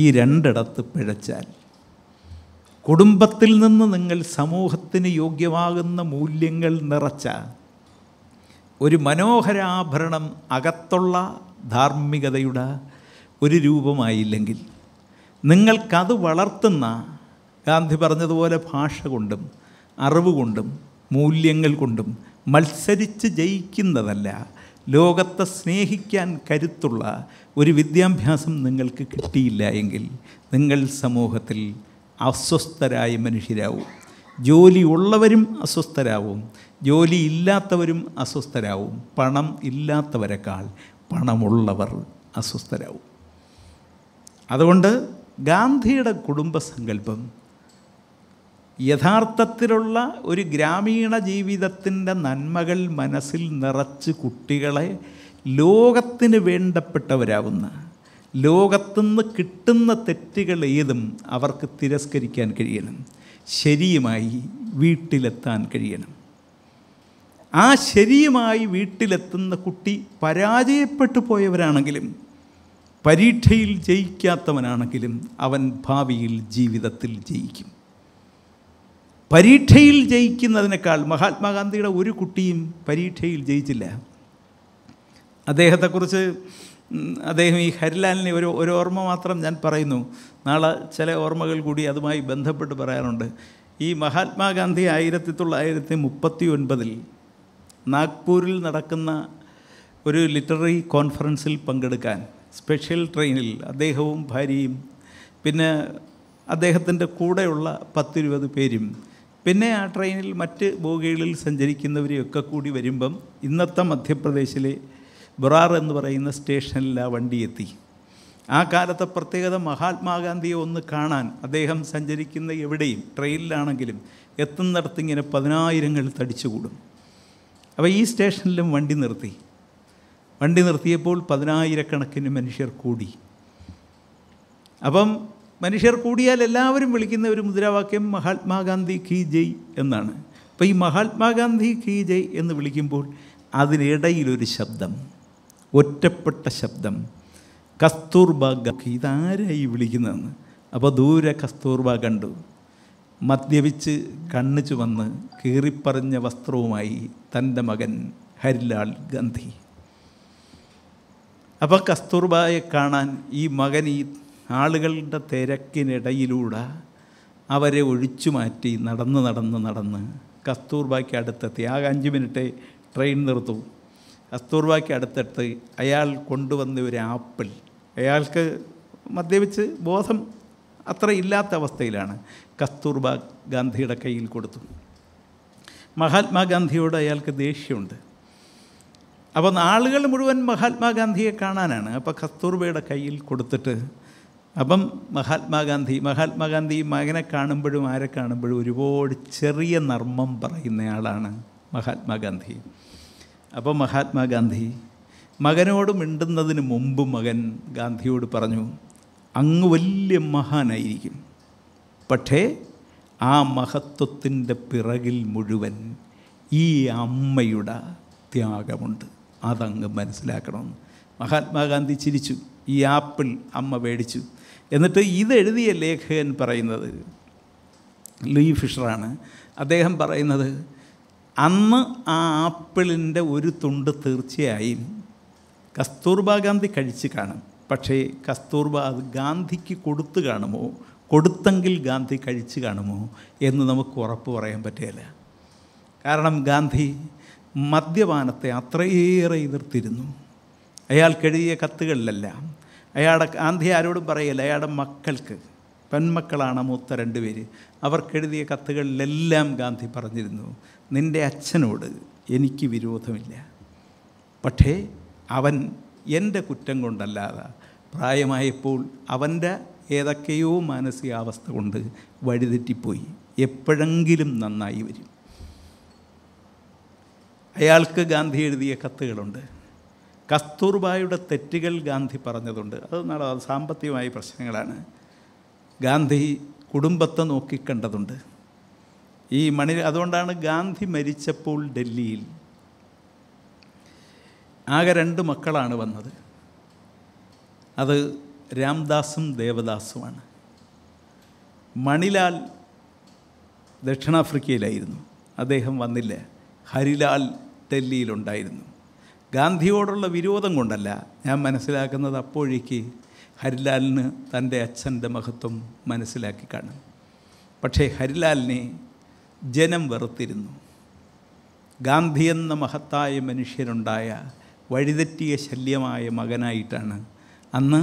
ഈ രണ്ടിടത്ത് പിഴച്ചാൽ കുടുംബത്തിൽ നിന്ന് നിങ്ങൾ സമൂഹത്തിന് യോഗ്യമാകുന്ന മൂല്യങ്ങൾ നിറച്ച ഒരു മനോഹരാഭരണം അകത്തുള്ള ധാർമ്മികതയുടെ ഒരു രൂപമായില്ലെങ്കിൽ നിങ്ങൾക്കത് വളർത്തുന്ന ഗാന്ധി പറഞ്ഞതുപോലെ ഭാഷ കൊണ്ടും അറിവ് കൊണ്ടും മൂല്യങ്ങൾ കൊണ്ടും മത്സരിച്ച് ജയിക്കുന്നതല്ല ലോകത്തെ സ്നേഹിക്കാൻ കരുത്തുള്ള ഒരു വിദ്യാഭ്യാസം നിങ്ങൾക്ക് കിട്ടിയില്ല എങ്കിൽ നിങ്ങൾ സമൂഹത്തിൽ അസ്വസ്ഥരായ മനുഷ്യരാവും ജോലി ഉള്ളവരും അസ്വസ്ഥരാവും ജോലി ഇല്ലാത്തവരും അസ്വസ്ഥരാവും പണം ഇല്ലാത്തവരെക്കാൾ പണമുള്ളവർ അസ്വസ്ഥരാവും അതുകൊണ്ട് ഗാന്ധിയുടെ കുടുംബസങ്കല്പം യഥാർത്ഥത്തിലുള്ള ഒരു ഗ്രാമീണ ജീവിതത്തിൻ്റെ നന്മകൾ മനസ്സിൽ നിറച്ച് കുട്ടികളെ ലോകത്തിന് വേണ്ടപ്പെട്ടവരാവുന്ന ലോകത്തുനിന്ന് കിട്ടുന്ന തെറ്റുകൾ ഏതും അവർക്ക് തിരസ്കരിക്കാൻ കഴിയണം ശരിയുമായി വീട്ടിലെത്താൻ കഴിയണം ആ ശരിയുമായി വീട്ടിലെത്തുന്ന കുട്ടി പരാജയപ്പെട്ടു പോയവരാണെങ്കിലും പരീക്ഷയിൽ ജയിക്കാത്തവനാണെങ്കിലും അവൻ ഭാവിയിൽ ജീവിതത്തിൽ ജയിക്കും പരീക്ഷയിൽ ജയിക്കുന്നതിനേക്കാൾ മഹാത്മാഗാന്ധിയുടെ ഒരു കുട്ടിയും പരീക്ഷയിൽ ജയിച്ചില്ല അദ്ദേഹത്തെക്കുറിച്ച് അദ്ദേഹം ഈ ഹരിലാലിനെ ഒരു ഒരു ഓർമ്മ മാത്രം ഞാൻ പറയുന്നു നാളെ ചില ഓർമ്മകൾ കൂടി അതുമായി ബന്ധപ്പെട്ട് പറയാറുണ്ട് ഈ മഹാത്മാഗാന്ധി ആയിരത്തി തൊള്ളായിരത്തി മുപ്പത്തി ഒൻപതിൽ നാഗ്പൂരിൽ നടക്കുന്ന ഒരു ലിറ്റററി കോൺഫറൻസിൽ പങ്കെടുക്കാൻ സ്പെഷ്യൽ ട്രെയിനിൽ അദ്ദേഹവും ഭാര്യയും പിന്നെ അദ്ദേഹത്തിൻ്റെ കൂടെയുള്ള പത്തിരുപത് പേരും പിന്നെ ആ ട്രെയിനിൽ മറ്റ് ബോഗികളിൽ സഞ്ചരിക്കുന്നവരെയൊക്കെ കൂടി വരുമ്പം ഇന്നത്തെ മധ്യപ്രദേശിലെ ബുറാർ എന്ന് പറയുന്ന സ്റ്റേഷനിൽ ആ വണ്ടി എത്തി ആ കാലത്തെ പ്രത്യേകത മഹാത്മാഗാന്ധിയെ ഒന്ന് കാണാൻ അദ്ദേഹം സഞ്ചരിക്കുന്ന എവിടെയും ട്രെയിനിലാണെങ്കിലും എത്തുന്നിടത്ത് ഇങ്ങനെ പതിനായിരങ്ങൾ തടിച്ചുകൂടും അപ്പോൾ ഈ സ്റ്റേഷനിലും വണ്ടി നിർത്തി വണ്ടി നിർത്തിയപ്പോൾ പതിനായിരക്കണക്കിന് മനുഷ്യർ കൂടി അപ്പം മനുഷ്യർ കൂടിയാൽ എല്ലാവരും വിളിക്കുന്ന ഒരു മുദ്രാവാക്യം മഹാത്മാഗാന്ധി കി ജയ് എന്നാണ് അപ്പോൾ ഈ മഹാത്മാഗാന്ധി കി ജയ് എന്ന് വിളിക്കുമ്പോൾ അതിനിടയിലൊരു ശബ്ദം ഒറ്റപ്പെട്ട ശബ്ദം കസ്തൂർബ ഗാന്ധി ഇതാരായി വിളിക്കുന്നതെന്ന് അപ്പോൾ ദൂരെ കസ്തൂർബ കണ്ടു മദ്യപിച്ച് കണ്ണ് ചുവന്ന് കീറിപ്പറഞ്ഞ വസ്ത്രവുമായി തൻ്റെ മകൻ ഹരിലാൽ ഗാന്ധി അപ്പം കസ്തൂർബായെ കാണാൻ ഈ മകൻ ഈ ആളുകളുടെ തിരക്കിനിടയിലൂടെ അവരെ ഒഴിച്ചു മാറ്റി നടന്ന് നടന്ന് നടന്ന് കസ്തൂർബായ്ക്ക് അടുത്തെത്തി ആകെ അഞ്ച് മിനിറ്റ് ട്രെയിൻ നിർത്തും കസ്തൂർബായ്ക്ക് അടുത്തെടുത്ത് അയാൾ കൊണ്ടുവന്ന ഒരു ആപ്പിൾ അയാൾക്ക് മദ്യപിച്ച് ബോധം അത്ര ഇല്ലാത്ത അവസ്ഥയിലാണ് കസ്തൂർബ ഗാന്ധിയുടെ കയ്യിൽ കൊടുത്തു മഹാത്മാഗാന്ധിയോട് അയാൾക്ക് ദേഷ്യമുണ്ട് അപ്പോൾ ആളുകൾ മുഴുവൻ മഹാത്മാഗാന്ധിയെ കാണാനാണ് അപ്പോൾ കസ്തൂർബയുടെ കയ്യിൽ കൊടുത്തിട്ട് അപ്പം മഹാത്മാഗാന്ധി മഹാത്മാഗാന്ധി മകനെ കാണുമ്പോഴും ആരെ കാണുമ്പോഴും ഒരുപാട് ചെറിയ നർമ്മം പറയുന്നയാളാണ് മഹാത്മാഗാന്ധി അപ്പോൾ മഹാത്മാഗാന്ധി മകനോട് മിണ്ടുന്നതിന് മുമ്പ് മകൻ ഗാന്ധിയോട് പറഞ്ഞു അങ്ങ് വലിയ മഹാനായിരിക്കും പക്ഷേ ആ മഹത്വത്തിൻ്റെ പിറകിൽ മുഴുവൻ ഈ അമ്മയുടെ ത്യാഗമുണ്ട് അതങ്ങ് മനസ്സിലാക്കണമെന്ന് മഹാത്മാഗാന്ധി ചിരിച്ചു ഈ ആപ്പിൾ അമ്മ മേടിച്ചു എന്നിട്ട് ഇതെഴുതിയ ലേഖകൻ പറയുന്നത് ലൂയി ഫിഷറാണ് അദ്ദേഹം പറയുന്നത് അന്ന് ആ ആപ്പിളിൻ്റെ ഒരു തുണ്ട് തീർച്ചയായും കസ്തൂർബാ ഗാന്ധി കഴിച്ച് കാണും പക്ഷേ കസ്തൂർബ അത് ഗാന്ധിക്ക് കൊടുത്തു കാണുമോ കൊടുത്തെങ്കിൽ ഗാന്ധി കഴിച്ചു കാണുമോ എന്ന് നമുക്ക് ഉറപ്പ് പറയാൻ പറ്റുകയില്ല കാരണം ഗാന്ധി മദ്യപാനത്തെ അത്രയേറെ എതിർത്തിരുന്നു അയാൾക്കെഴുതിയ കത്തുകളിലെല്ലാം അയാളുടെ ഗാന്ധി ആരോടും പറയില്ല അയാളുടെ മക്കൾക്ക് പെൺമക്കളാണ് മൂത്ത രണ്ടുപേര് അവർക്കെഴുതിയ കത്തുകളിലെല്ലാം ഗാന്ധി പറഞ്ഞിരുന്നു നിൻ്റെ അച്ഛനോട് എനിക്ക് വിരോധമില്ല പക്ഷേ അവൻ എൻ്റെ കുറ്റം കൊണ്ടല്ലാതെ പ്രായമായപ്പോൾ അവൻ്റെ ഏതൊക്കെയോ മാനസികാവസ്ഥ കൊണ്ട് വഴിതെറ്റിപ്പോയി എപ്പോഴെങ്കിലും നന്നായി വരും അയാൾക്ക് ഗാന്ധി എഴുതിയ കത്തുകളുണ്ട് കസ്തൂർബായുടെ തെറ്റുകൾ ഗാന്ധി പറഞ്ഞതുണ്ട് അത് നാളെ സാമ്പത്തികമായ പ്രശ്നങ്ങളാണ് ഗാന്ധി കുടുംബത്തെ നോക്കിക്കണ്ടതുണ്ട് ഈ മണി അതുകൊണ്ടാണ് ഗാന്ധി മരിച്ചപ്പോൾ ഡൽഹിയിൽ ആകെ രണ്ട് മക്കളാണ് വന്നത് അത് രാംദാസും ദേവദാസുമാണ് മണിലാൽ ദക്ഷിണാഫ്രിക്കയിലായിരുന്നു അദ്ദേഹം വന്നില്ല ഹരിലാൽ ഡൽഹിയിലുണ്ടായിരുന്നു ഗാന്ധിയോടുള്ള വിരോധം കൊണ്ടല്ല ഞാൻ മനസ്സിലാക്കുന്നത് അപ്പോഴേക്ക് ഹരിലാലിന് തൻ്റെ അച്ഛൻ്റെ മഹത്വം മനസ്സിലാക്കി കാണും പക്ഷേ ഹരിലാലിനെ ജനം വെറുത്തിരുന്നു ഗാന്ധി എന്ന മഹത്തായ മനുഷ്യനുണ്ടായ വഴിതെറ്റിയ ശല്യമായ മകനായിട്ടാണ് അന്ന്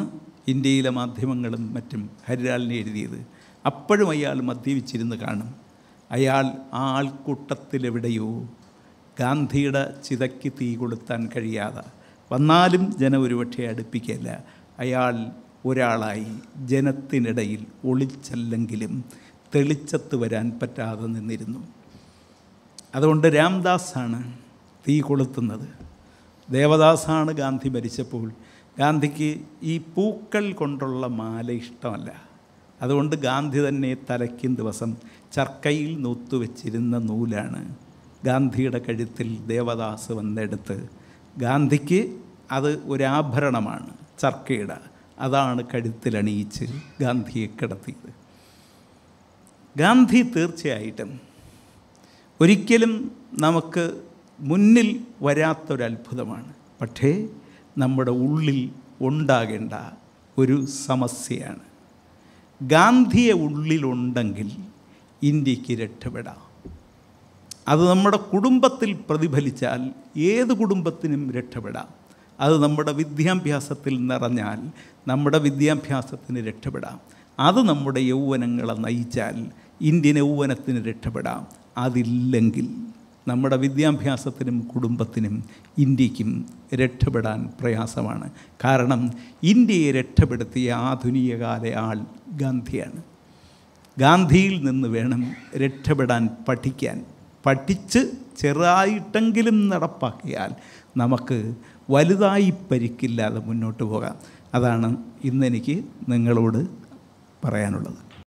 ഇന്ത്യയിലെ മാധ്യമങ്ങളും മറ്റും ഹരിലാലിനെ എഴുതിയത് അപ്പോഴും അയാൾ മദ്യപിച്ചിരുന്ന് കാണും അയാൾ ആ ആൾക്കൂട്ടത്തിലെവിടെയോ ഗാന്ധിയുടെ ചിതയ്ക്ക് തീ കൊളുത്താൻ കഴിയാതെ വന്നാലും ജന ഒരുപക്ഷെ അടുപ്പിക്കില്ല അയാൾ ഒരാളായി ജനത്തിനിടയിൽ ഒളിച്ചല്ലെങ്കിലും തെളിച്ചത്ത് വരാൻ പറ്റാതെ നിന്നിരുന്നു അതുകൊണ്ട് രാംദാസാണ് തീ കൊളുത്തുന്നത് ദേവദാസാണ് ഗാന്ധി മരിച്ചപ്പോൾ ഗാന്ധിക്ക് ഈ പൂക്കൾ കൊണ്ടുള്ള മാല ഇഷ്ടമല്ല അതുകൊണ്ട് ഗാന്ധി തന്നെ തലയ്ക്കും ദിവസം ചർക്കയിൽ നൂത്തുവെച്ചിരുന്ന നൂലാണ് ഗാന്ധിയുടെ കഴുത്തിൽ ദേവദാസ് വന്നെടുത്ത് ഗാന്ധിക്ക് അത് ഒരാഭരണമാണ് ചർക്കയുടെ അതാണ് കഴുത്തിലണിയിച്ച് ഗാന്ധിയെ കിടത്തിയത് ഗാന്ധി തീർച്ചയായിട്ടും ഒരിക്കലും നമുക്ക് മുന്നിൽ വരാത്തൊരത്ഭുതമാണ് പക്ഷേ നമ്മുടെ ഉള്ളിൽ ഉണ്ടാകേണ്ട ഒരു സമസ്യയാണ് ഗാന്ധിയെ ഉള്ളിലുണ്ടെങ്കിൽ ഇന്ത്യക്ക് രക്ഷപ്പെടാം അത് നമ്മുടെ കുടുംബത്തിൽ പ്രതിഫലിച്ചാൽ ഏത് കുടുംബത്തിനും രക്ഷപ്പെടാം അത് നമ്മുടെ വിദ്യാഭ്യാസത്തിൽ നിറഞ്ഞാൽ നമ്മുടെ വിദ്യാഭ്യാസത്തിന് രക്ഷപ്പെടാം അത് നമ്മുടെ യൗവനങ്ങളെ നയിച്ചാൽ ഇന്ത്യൻ യൗവനത്തിന് രക്ഷപ്പെടാം അതില്ലെങ്കിൽ നമ്മുടെ വിദ്യാഭ്യാസത്തിനും കുടുംബത്തിനും ഇന്ത്യക്കും രക്ഷപ്പെടാൻ പ്രയാസമാണ് കാരണം ഇന്ത്യയെ രക്ഷപ്പെടുത്തിയ ആധുനികകാല ആൾ ഗാന്ധിയാണ് ഗാന്ധിയിൽ നിന്ന് വേണം രക്ഷപ്പെടാൻ പഠിക്കാൻ പഠിച്ച് ചെറുതായിട്ടെങ്കിലും നടപ്പാക്കിയാൽ നമുക്ക് വലുതായി പരിക്കില്ലാതെ മുന്നോട്ട് പോകാം അതാണ് ഇന്നെനിക്ക് നിങ്ങളോട് പറയാനുള്ളത്